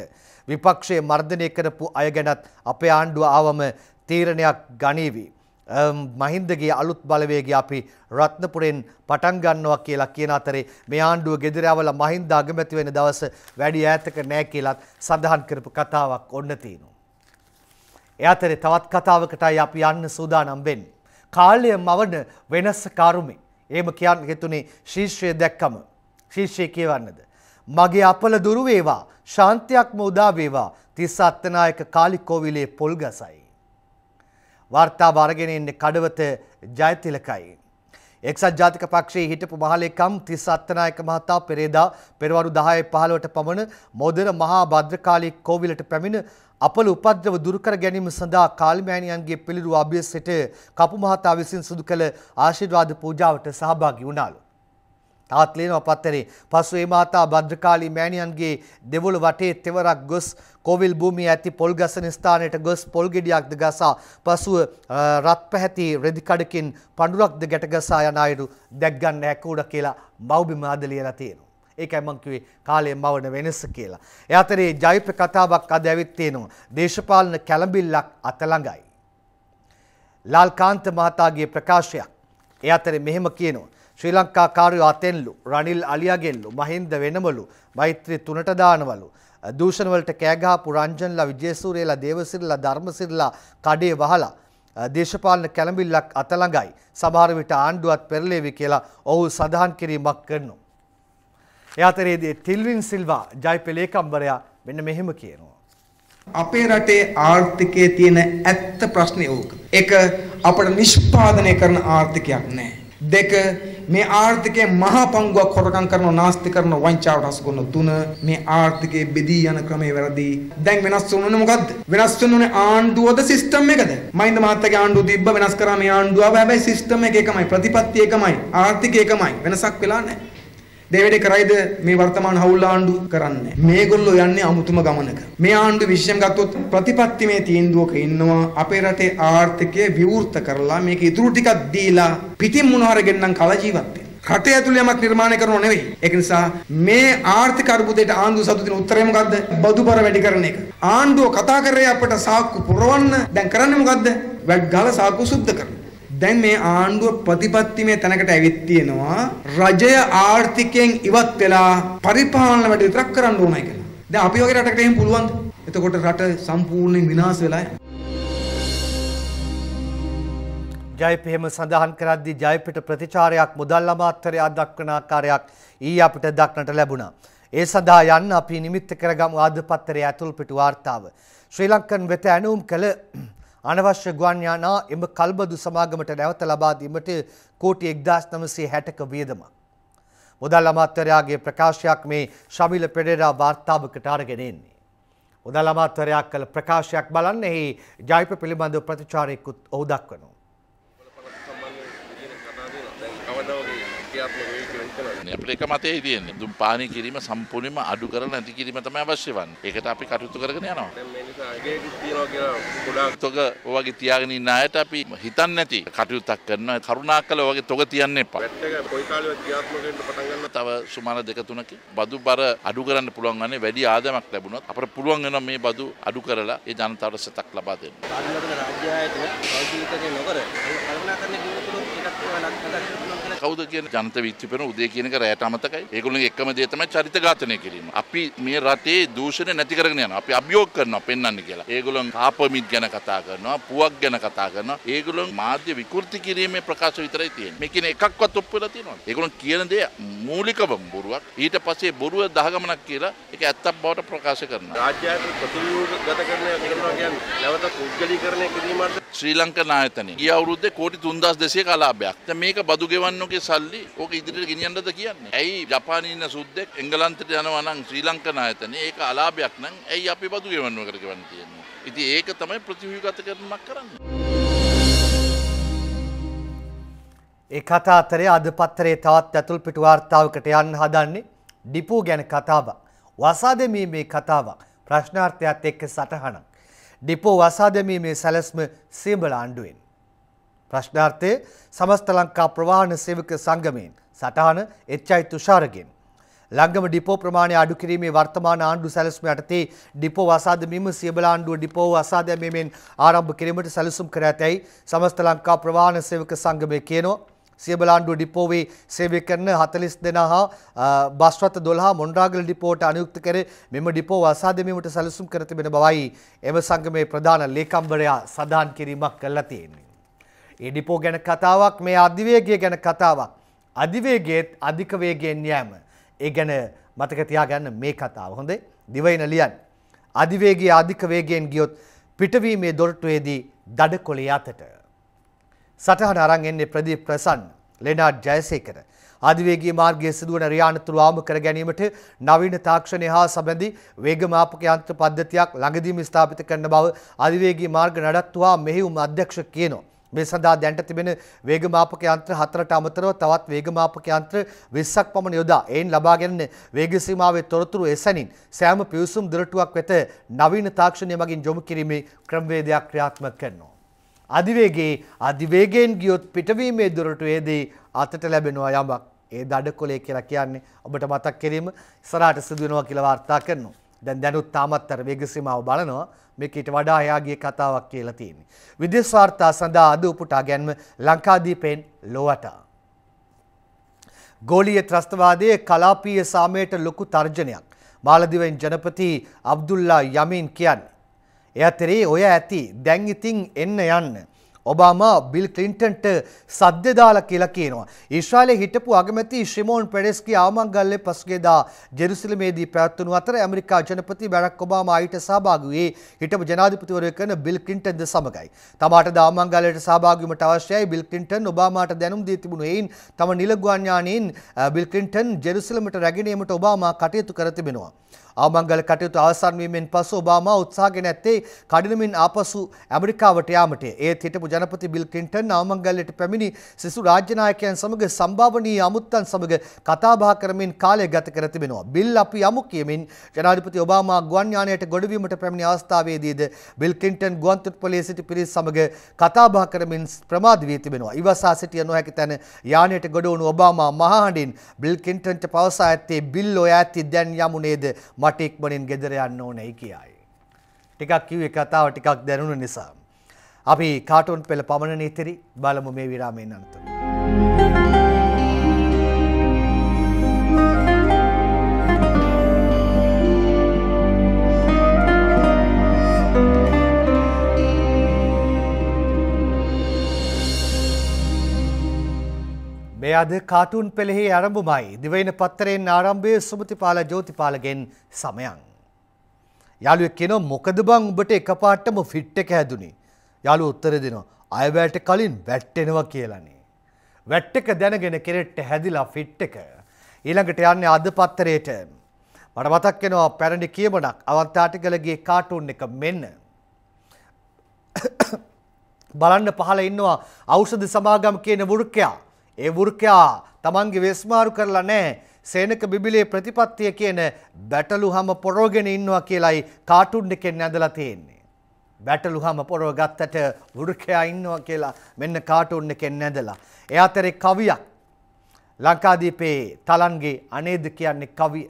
විපක්ෂයේ මර්ධනය කරපු අය ගැනත් අපේ ආණ්ඩුව ආවම තීරණයක් ගනීවි. මහින්දගේ අලුත් බලවේග අපි රත්නපුරෙන් පටන් ගන්නවා කියලා කියන අතරේ මේ ආණ්ඩුව ගෙදර යවලා මහින්ද අගමැති වෙන දවස වැඩි ඈතක නෑ කියලාත් සඳහන් කරපු කතාවක් ඔන්න තියෙනවා. ඒ අතරේ තවත් කතාවකටයි අපි යන්න සූදානම් වෙන්නේ. කාලය මවන වෙනස් කරුමේ. එහෙම කියන්න හිතුනේ ශීර්ෂය දැක්කම. ශීර්ෂය කියවන්නද? මගේ අපල දුරු වේවා, ශාන්තියක්ම උදා වේවා. තිස්ස අත්තනායක කාලිකෝවිලේ පොල් ගසයි. වාර්තාව අරගෙන එන්නේ කඩවත ජයතිලකයි. එක්සත් ජාතික පක්ෂයේ හිටපු මහලේකම් තිස් අත්තනායක මහතා පෙරේදා පෙරවරු 10 15ට පමණ මොදෙර මහා භද්‍රකාලී කෝවිලට පැමිණ අපල උපද්‍රව දුරුකර ගැනීම සඳහා කාල්මෑණියන්ගේ පිළිරුව අභියසෙට කපු මහතා විසින් සිදු කළ ආශිර්වාද පූජාවට සහභාගී වුණාලු. තවත් ලියනවා පත්තරේ. පසුවේ මාතා භද්‍රකාලී මෑණියන්ගේ දෙවොළ වටේ තෙවරක් ගොස් කෝවිල් භූමියේ ඇති පොල් ගසන ස්ථානයට ගොස් පොල් ගෙඩියක්ද ගසා පසුව රත් පැහැති රෙදි කඩකින් පඳුරක්ද ගැට ගසා යන අයුරු දැක් ගන්න හැකුණ කියලා මව්බිම අද ලියලා තියෙනවා. ඒකයි මං කිව්වේ කාලයේ මවන වෙනස කියලා. ඒ අතරේ ජෛප කතාවක් අද ඇවිත් තියෙනවා. දේශපාලන කැළඹිල්ලක් අත ළඟයි. ලාල්කාන්ත මහතාගේ ප්‍රකාශයක්. ඒ අතරේ මෙහෙම කියනවා. ශ්‍රී ලංකාකාරයෝ අතෙන්ලු රනිල් අලියගෙන්ලු මහින්ද වෙනමලු මෛත්‍රී තුනට දානවලු දූෂණ වලට කෑගහපු රංජන්ලා විජේසූරියලා දේවසිරිලා ධර්මසිරිලා කඩේ වහලා දේශපාලන කැළඹිල්ලක් අත ළඟයි සමහර විට ආණ්ඩුවත් පෙරලෙවි කියලා ඔහු සඳහන් කිරීමක් කරනවා. ඒ අතරේදී ටිල්වින් සිල්වා ජයපෙලේකම්වරයා මෙන්න මෙහෙම කියනවා. අපේ රටේ ආර්ථිකයේ තියෙන ඇත්ත ප්‍රශ්නේ ඕක. ඒක අපිට නිෂ්පාදනය කරන ආර්ථිකයක් නෑ. දෙක මේ ආර්ථිකයේ මහා පංගුවක් හොරකම් කරනවා නාස්ති කරනවා වංචාවට හසුකරන තුන මේ ආර්ථිකයේ බෙදී යන ක්‍රමය වැරදි දැන් වෙනස් වුණේ මොකද්ද වෙනස් වුණේ ආණ්ඩුවද සිස්ටම් එකද මයින්ද මහත්තයාගේ ආණ්ඩුව තිබ්බ වෙනස් කරා මේ ආණ්ඩුව හැබැයි සිස්ටම් එක එකමයි ප්‍රතිපත්ති එකමයි ආර්ථිකය එකමයි වෙනසක් වෙලා නැහැ දෙවැඩි කරයිද මේ වර්තමාන හවුල් ආණ්ඩුව කරන්නේ. මේගොල්ලෝ යන්නේ අමුතුම ගමනක. මේ ආණ්ඩුව විශේෂයෙන් ගත්තොත් ප්‍රතිපත්තිමේ තීන්දුවක ඉන්නවා අපේ රටේ ආර්ථිකය විවෘත කරලා මේක ඉතුරු ටිකක් දීලා පිටින් මොනවා හරි ගෙන්නම් කල ජීවත් වෙන්න. රටේ ඇතුළේ යමක් නිර්මාණය කරනව නෙවෙයි. ඒක නිසා මේ ආර්ථික අර්බුදයට ආණ්ඩුව සතු දෙන උත්තරේ මොකද්ද? බදුබර වැඩි කරන එක. ආණ්ඩුව කතා කරේ අපට සාක්කු පුරවන්න. දැන් කරන්නේ මොකද්ද? වැග් ගාලා සාක්කු සුද්ධ කරනවා. දැන් මේ ආණ්ඩුව ප්‍රතිපත්තිමය තැනකට ඇවිත් තියෙනවා රජය ආර්ථිකයෙන් ඉවත් වෙලා පරිපාලන වැඩ විතරක් කරන්න ඕනයි කියලා. දැන් අපි වගේ රටකට එහෙම පුළුවන්ද? එතකොට රට සම්පූර්ණයෙන් විනාශ වෙලා යනවා. ජයපහෙම සඳහන් කරද්දි ජයපිට ප්‍රතිචාරයක් මුදල් අමාත්‍යරය දක්වන ආකාරයක් ඊ අපිට දක්නට ලැබුණා. ඒ සඳහා යන්න අපි නිමිත්ත කරගමු ආදපත්තරය ඇතුල් පිටු වාර්තාව. ශ්‍රී ලංකන් වෙත ඇනුම් කළ අනවශ්‍ය ගුවන් යානා එම කල්බදු සමාගමට නැවත ලබා දීමට කෝටි 1960ක වියදම. මුදල් අමාත්‍යවරයාගේ ප්‍රකාශයක් මේ ශමිල පෙරේරා වාර්තාවකට අරගෙන එන්නේ. මුදල් අමාත්‍යවරයා කළ ප්‍රකාශයක් බලන්න එහි ජයිප පිළිබඳ ප්‍රතිචාරයකුත් ඔහු දක්වනවා. අපේ මතේ තියෙන්නේ දුම් පානය කිරීම සම්පූර්ණයෙන්ම අඩු කරලා නැති කිරීම තමයි අවශ්‍ය වන්නේ. ඒකට අපි කටයුතු කරගෙන යනවා. ගොඩාක් තොග ඔයගේ තියාගෙන ඉන්න අයට අපි හිතන්නේ නැති කටයුත්තක් කරනවා. කරුණාකරලා ඔයගේ තොග තියන්න එපා. තව සුමාන දෙක තුනක බදු බර අඩු කරන්න පුළුවන් වන්නේ වැඩි ආදායමක් ලැබුණොත් අපිට පුළුවන් වෙනවා මේ බදු අඩු කරලා ඒ ජනතාවට සතක් ලබා දෙන්න. රාජ්‍ය ආයතන කල්පිතකේ නොකර කල්පනා කරන්න කිව්වොත් ඒකත් ලක් කරලා කවුද කියන ජනත විත්තිපන උදේ කියනක රෑට අමතකයි ඒගොල්ලන් එක්කම දේ තමයි චරිත ඝාතනය කිරීම. අපි මේ රටේ දූෂණ නැති කරගෙන යනවා. අපි අභියෝග කරනවා පෙන්වන්න කියලා. ඒගොල්ලන් කාපමිත් ගැන කතා කරනවා, පුවක් ගැන කතා කරනවා. ඒගොල්ලන් මාධ්‍ය විකෘති කිරීමේ ප්‍රකාශ විතරයි තියෙන්නේ. මේ කියන එකක්වත් ඔප්පු වෙලා තියෙනවා. ඒගොල්ලන් කියන දේ මූලිකවම බොරුවක්. ඊට පස්සේ බොරුව දහගමනක් කියලා ඒක ඇත්තක් බවට ප්‍රකාශ කරනවා. රාජ්‍යයට ප්‍රතිවිරුද්ධ කරන කරනවා කියන්නේ නැවත පුද්ගලීකරණය කිරීමට ශ්‍රී ලංකා නායතනය. ගිය අවුරුද්දේ කෝටි 3200 කලාභයක්. දැන් මේක බදු ගෙවන්න දියුණුගේ සල්ලි ඕක ඉදිරියට ගෙනියන්නද කියන්නේ. ඇයි ජපානයේ ඉන්න සුද්දෙක් එංගලන්තයට යනවා නම් ශ්‍රී ලංකන ආයතනේ ඒක අලාභයක් නම් ඇයි අපි බදු ගෙවන්නව කර ගෙවන්න තියෙන්නේ. ඉතින් ඒක තමයි ප්‍රතිව්‍යුහගත කරනමක් කරන්නේ. ඒ කතා අතරේ අද පත්තරේ තවත් ඇතුල් පිටු වාර්තාවකට යන්න හදන්නේ ඩිපු ගැන කතාවක්. වසාදමීමේ කතාවක් ප්‍රශ්නාර්ථයත් එක්ක සටහනක්. ඩිපෝ වසාදමීමේ සැලැස්ම සීබල ආණ්ඩුවෙන්. ප්‍රශ්නාර්ථය සමස්ත ලංකා ප්‍රවාහන සේවක සංගමයෙන් සටහන එච්චයි තුෂාරගෙන්. ලංගම ඩිපෝ ප්‍රමාණය අඩු කිරීමේ වර්තමාන ආණ්ඩු සැලසුම යටතේ ඩිපෝ අසාදමීම සියබල ආණ්ඩුව ඩිපෝ අසාදමීමෙන් ආරම්භ කිරීමට සැලසුම් කර ඇතැයි සමස්ත ලංකා ප්‍රවාහන සේවක සංගමය කියනවා. සියබලාණ්ඩුව ඩිපෝවේ සේවය කරන හතලිස් දෙනා හා බස්රත දොල්හා මොන්ඩාගල් ඩිපෝට අනයුක්ත කර මෙම ඩිපෝ අසාදමීමට සැලසුම් කර තිබෙන බවයි එම සංගමේ ප්‍රධාන ලේකම්බරයා සඳහන් කිරීමක් කළා තියෙන්නේ. එඩිපෝ ගැන කතාවක් මේ අධිවේගය ගැන කතාවක්. අධිවේගේත් අධිකවේගෙන් යෑම. ඒ ගැන මතකතියා ගන්න මේ කතාව හොඳේ දිවයින ලියන්. අධිවේගේ අධිකවේගෙන් ගියොත් පිටවීමේ දොරටුවේදී දඩ කොළේ අතට. සටහන අරන් එන්නේ ප්‍රදී ප්‍රසන්න ලෙනාඩ් ජයසේකර. අධිවේගේ මාර්ගය සිදුවන රියානතුරු ආම කර ගැනීමට නවීන තාක්ෂණය හා සබැඳි වේගමාපක යන්ත්‍ර පද්ධතියක් ළඟදීම ස්ථාපිත කරන බව අධිවේගී මාර්ග නඩත්තුවා මෙහිුම් අධ්‍යක්ෂ කියනවා. මේ සඳහා දැන්ට තිබෙන වේගමාපක යන්ත්‍ර හතරට අමතරව තවත් වේගමාපක යන්ත්‍ර 20ක් පමණ යොදා එයින් ලබාගෙන වේග සීමාවේ තොරතුරු එසැනින් සෑම පිවිසුම් දොරටුවක් වෙත නවීන තාක්ෂණය මගින් යොමු කිරීමේ ක්‍රමවේදයක් ක්‍රියාත්මක කරනවා. අධිවේගයේ අධිවේගයෙන් ගියොත් පිටවීමේ දොරටුවේදී අතට ලැබෙනවා යමක්. ඒ දඩකොලේ කියලා කියන්නේ ඔබට මතක් කිරීම ඉස්සරහට සිදු වෙනවා කියලා වාර්තා කරනවා. දැන් දැනුත් තාමත් අර වේග සීමාව බලනවා. මේකට වඩා එයාගේ කතාවක් කියලා තියෙන්නේ. විදේශ වාර්තා සඳහා අද උපුටා ගැනීම ලංකාදීපෙන් ලොවට. ගෝලීය ත්‍රස්තවාදයේ කලාපීය සාමයට ලොකු තර්ජනයක්. මාලදිවෙන් ජනපති අබ්දුල්ලා යමීන් කියන්නේ. එයතරේ ඔය ඇති දැන් ඉතින් එන්න යන්න. ඔබාමා බිල් කලින්ටන්ට සද්‍යදාල කියලා කියනවා. ඊශ්‍රාලයේ හිටපු අගමැති ශිමෝන් පෙඩෙස්ගේ ආමංගල්ලේ පසුගේදා ජෙරුසලමේදී පැවැත්වුණු අතර ඇමරිකා ජනපති බැරක් ඔබාමා ඊට සහභාගී වූයේ හිටපු ජනාධිපතිවරයෙ කරන බිල් ක්ලින්ටන්ද සමගයි. තමාට ද ආමංගල්ලයට සහභාගී වීමට අවශ්‍යයි බිල් ක්ලින්ටන් ඔබාමාට දැනුම් දී තිබුණු එයින් තම නිලගුවන් යානයෙන් බිල් ක්ලින්ටන් ජෙරුසලමට රැගෙන ඒමට ඔබාමා කටයුතු කර තිබෙනවා. ආමංගල කටයුතු අවසන් වීමෙන් පසු ඔබාමා උත්සාහගෙන ඇත්තේ කඩිනමින් ආපසු ඇමරිකාවට යාමටය. ඒත් හිටපු ජනපති බිල් ක්ලින්ටන් ආමංගල්ලයට පැමිණි සිසු රාජ්‍ය නායකයන් සමග සම්භාවනීය අමුත්තන් සමග කතාබහ කරමින් කාලය ගත කර තිබෙනවා. බිල් අපි යමු කියමින් ජනාධිපති ඔබාමා ගුවන් යානයට ගොඩවීමට පැමිණි අවස්ථාවේදීද බිල් ක්ලින්ටන් ගුවන්තොට පොලේ සිටි පිරිස් සමග කතාබහ කරමින් ප්‍රමාද වී තිබෙනවා. ඉවසා සිටිය නොහැකි තැන යානයට ගොඩවුණු ඔබාමා මහහඬින් බිල් ක්ලින්ටන්ට පවසා ඇත්තේ බිල් ඔය ඇති දැන් යමු නේද? මට ඉක්මනින් ගෙදර යන්න ඕනේ කියයි. ටිකක් කිව්වේ කතාව ටිකක් දැනුණ නිසා. අපි කාටුන් පෙළ පමණන ඉතිරි බලමු මේ විරාමයෙන් අනතුරු. මේ අද කාටුන් පෙළෙහි ආරම්භමයි දිවයින පත්තරයෙන් ආරම්භය සුමතිපාල ජෝතිපාලගෙන් සමයන්. යාළුවෙක් කියනවා මොකද බං උඹට එකපාරටම ෆිට් එක හැදුනේ. යාළුවා උත්තර දෙනවා අයවැයට කලින් වැටෙනවා කියලානේ. වැට් එක දැනගෙන කෙරෙට්ට හැදිලා ෆිට් එක. ඊළඟට යන්නේ අද පත්තරේට. මට මතක් වෙනවා පැරණි කියමනක් අවන්තාටිකලගේ කාටුන් එක මෙන්න. බලන්න පහළ ඉන්නවා ඖෂධ සමාගම් කියන වෘක්කයා. ඒ වෘර්කයා තමන්ගේ වෙස්මාරු කරලා නෑ සේනක බිබිලේ ප්‍රතිපත්තිය කියන බැටලු හම පොරෝගෙන ඉන්නවා කියලයි කාටුන් එකෙන් ඇඳලා තියෙන්නේ. බැටලු හම පොරව ගත්තට වෘර්කයා ඉන්නවා කියලා මෙන්න කාටුන් එකෙන් ඇඳලා. එ අතරේ කවියක් ලංකාදීපේ තලන්ගේ අනේද කියන්නේ කවිය.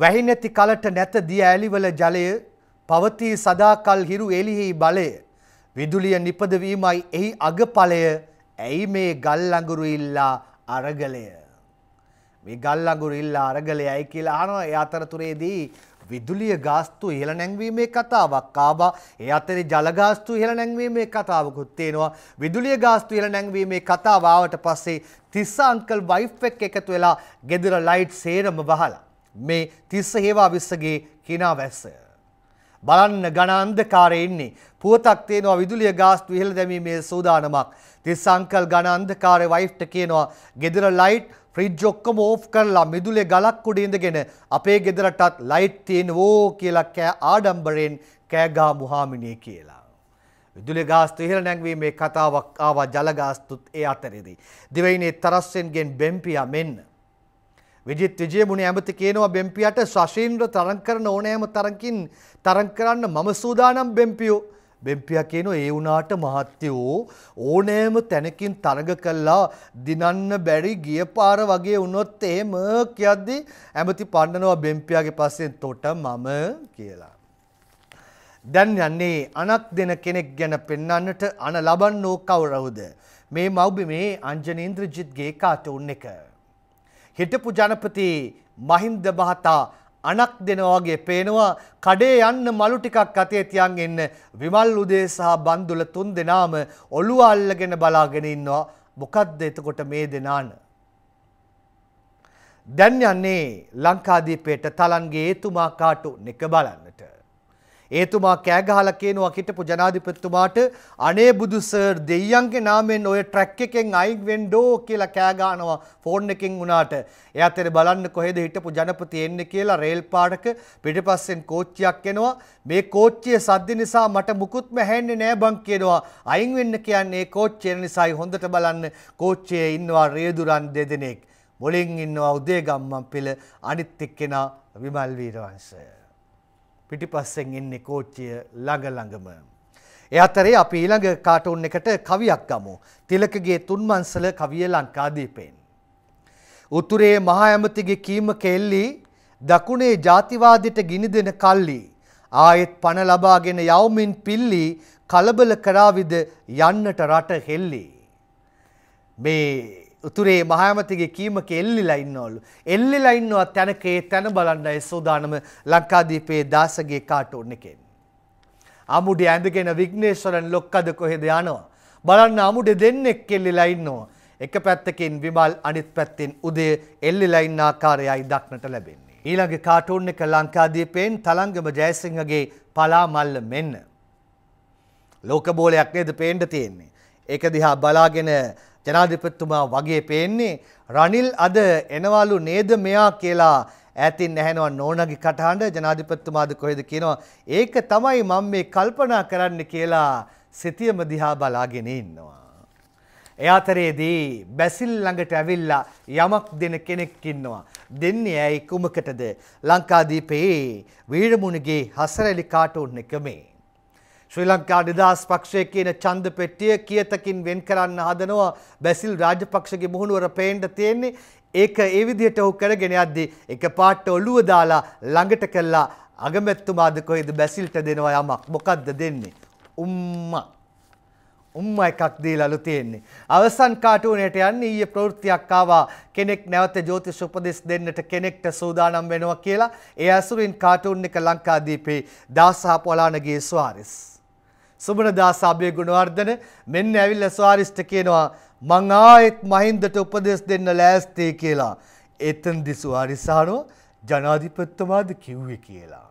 වැහි නැති කලට නැත දිය ඇලිවල ජලය පවතී සදාකල් හිරු එලිහි බලය විදුලිය නිපදවීමයි එහි අගඵලය ඇයි මේ ගල්ලඟුරු ඉල්ලා අරගලය. මේ ගල්ලඟුරු ඉල්ලා අරගලය ඇයි කියලා අහනවා ඒ අතරතුරේදී විදුලිය ගාස්තු ඉහළ නැංවීමේ කතාවක් ආවා. ඒ අතරේ ජල ගාස්තු ඉහළ නැංවීමේ කතාවකුත් තියෙනවා. විදුලිය ගාස්තු ඉහළ නැංවීමේ කතාව ආවට පස්සේ තිස්ස අංකල් වයිෆ් එක්ක එකතු වෙලා ගෙදර ලයිට් සේරම වහලා. මේ තිස්ස හේවා විස්සගේ කිනා වැස්සය. බලන්න ඝන අන්ධකාරයේ ඉන්නේ. පුවතක් තියෙනවා විදුලිය ගාස්තු ඉහළ දැමීමේ සූදානමක්. තිස් අංකල් ඝන අන්ධකාරයේ වයිෆ්ට කියනවා ගෙදර ලයිට් ෆ්‍රිජ් ඔක්කොම ඕෆ් කරලා මිදුලේ ගලක් උඩ ඉඳගෙන අපේ ගෙදරටත් ලයිට් තියෙනවෝ කියලා කෑ ආඩම්බරෙන් කෑ ගහ මුහාමිනේ කියලා. විදුලි ගාස්තු ඉහළ නැංවීමේ කතාවක් ආවා ජල ගාස්තුත් ඒ අතරේදී. දිවයිනේ තරස්සෙන්ගෙන් බෙම්පියා මෙන්න. විජිත් විජයමුණ ඇමති කියනවා බෙම්පියට ශශීන්ද්‍ර තරං කරන ඕනෑම තරකින් තරං කරන්න මම සූදානම් බෙම්පියෝ. බෙම්පිය කියනෝ ඒ වුණාට මහත්තයෝ ඕනෑම තැනකින් තරග කල්ලා දිනන්න බැරි ගිය පාර වගේ වුණොත් එහෙම කියද්දි ඇමති පන්නනවා බෙම්පියගේ පස්සෙන් තොට මම කියලා. දැන් යන්නේ අනක් දෙන කෙනෙක් ගැන පෙන්නන්නට අන ලබන්නෝ කවරවුද. මේ මව්බි මේ අංජනීන්ද්‍රජිත්ගේ කාටවුන් එක. හිටපු ජනපති මහින්ද මහතා අනක් දෙනවා වගේ පේනවා කඩේ යන්න මලු ටිකක් අතේ තියන් එන්න විමල් උදේ සහ බන්දුල තුන් දෙනාම ඔළුව අල්ලගෙන බලාගෙන ඉන්නවා මොකද්ද එතකොට මේ දෙනාන දැන් යන්නේ ලංකාදීපයට තලන්ගේ ඒතුමා කාටුන් එක බලන්නට ඒතුමා කෑගහලා කියනවා හිටපු ජනාධිපතිතුමාට අනේ බුදු සර් දෙයියන්ගේ නාමයෙන් ඔය ට්‍රැක් එකෙන් අයින් වෙන්න ඕ කියලා කෑගහනවා ෆෝන් එකෙන් උනාට. එයාත් එතන බලන්න කොහෙද හිටපු ජනපති එන්නේ කියලා රේල් පාඩක පිටිපස්සෙන් කෝච්චියක් එනවා. මේ කෝච්චිය සද්ද නිසා මට මුකුත්ම ඇහෙන්නේ නෑ බං කියනවා. අයින් වෙන්න කියන්නේ කෝච්චිය නිසායි හොඳට බලන්න කෝච්චියේ ඉන්නවා රේදුරන් දෙදෙනෙක්. මොලින් ඉන්නවා උදේ ගම්මන් පෙළ අනිත් එක්කෙනා විමල් වීරවංශය පිටිපස්සෙන් එන්නේ කෝච්චිය ළඟ ළඟම. ඒ අතරේ අපි ඊළඟ කාටුන් එකට කවියක් ගමු. තිලකගේ තුන්වංශල කවිය ලංකාදීපෙන්. උතුරේ මහා ඇමතිගේ කීම කෙල්ලි දකුණේ ජාතිවාදයට ගිනි දෙන කල්ලි ආයෙත් පණ ලබාගෙන යවමින් පිල්ලි කලබල කරාවිද යන්නට රට හෙල්ලි. මේ උතුරේ මහාමතිගේ කීමක එල්ලිලා ඉන්නවලු. එල්ලිලා ඉන්නවා තැනකේ තැන බලන්නයි සූදානම ලංකාදීපේ දාසගේ කාටෝන් එකෙන්. අමුඩි ඇඳගෙන විග්නේශ්වරන් ලොක්කද කොහෙද යනවා. බලන්න අමුඩි දෙන්නෙක් එල්ලිලා ඉන්නවා. එක පැත්තකින් විමල් අනිත් පැත්තෙන් උදේ එල්ලිලා ඉන්න ආකාරයයි දක්නට ලැබෙන්නේ. ඊළඟ කාටෝන් එක ලංකාදීපෙන් තලංගම ජයසිංහගේ පලා මල්ල මෙන්න. ලෝක බෝලයක් නේද පේන්න තියෙන්නේ. ඒක දිහා බලාගෙන ජනාධිපතිතුමා වගේ පේන්නේ රනිල් අද එනවලු නේද මෙයා කියලා ඇතින් නැහැනවා නෝනගේ කටහඬ ජනාධිපතිතුමාද කොහෙද කියනවා ඒක තමයි මම මේ කල්පනා කරන්න කියලා සිතියම දිහා බලාගෙන ඉන්නවා. එයාතරයේදී බැසිල් ළඟට ඇවිල්ලා යමක් දෙන කෙනෙක් ඉන්නවා. දෙන්නේ ඇයි කුමකටද? ලංකාදීපයේ වීරමුණගේ හසරලි කාටුන් එක මේ. ශ්‍රී ලංකා නිදහස් පක්ෂය කියන ඡන්ද පෙට්ටිය කියතකින් වෙන් කරන්න හදනවා බැසිල් රාජපක්ෂගේ මුහුණුවර පේන්න තියෙන්නේ ඒක ඒ විදිහට ඔහු කරගෙන යද්දී එක පාට ඔළුව දාලා ළඟට කළා අගමැතිතුමාද කොහෙද බැසිල්ට දෙනවා යමක් මොකද්ද දෙන්නේ උම්මා උම්ම එකක් දීලලු තියෙන්නේ. අවසන් කාටුවනයට යන්න ඊයේ ප්‍රවෘත්තියක් ආවා කෙනෙක් නැවත ජ්‍යොතිෂ උපදෙස් දෙන්නට කෙනෙක්ට සූදානම් වෙනවා කියලා. ඒ ඇසුරින් කාටුන් එක ලංකාදීපේ 16 පොළාන ගියේ ස්වාරිස්. සුබනදා සාභය ගුණවර්ධන මෙන්න ඇවිල්ල ස්වාරිෂ්ට කියනවා මං ආයෙත් මහින්දට උපදෙස් දෙන්න ලෑස්තේ කියලා. එතනදි සුවාරිසානෝ ජනාධිපතිතුමාද කිව්වේ කියලා.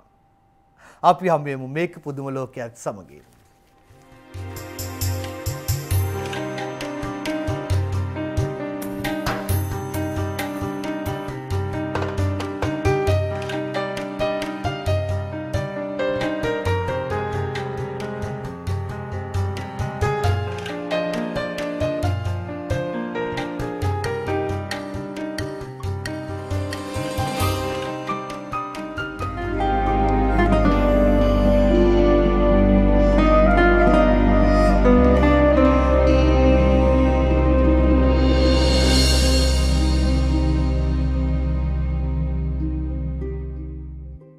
අපි හැමෝම මේක පුදුම ලෝකයක් සමගින්. Thank you.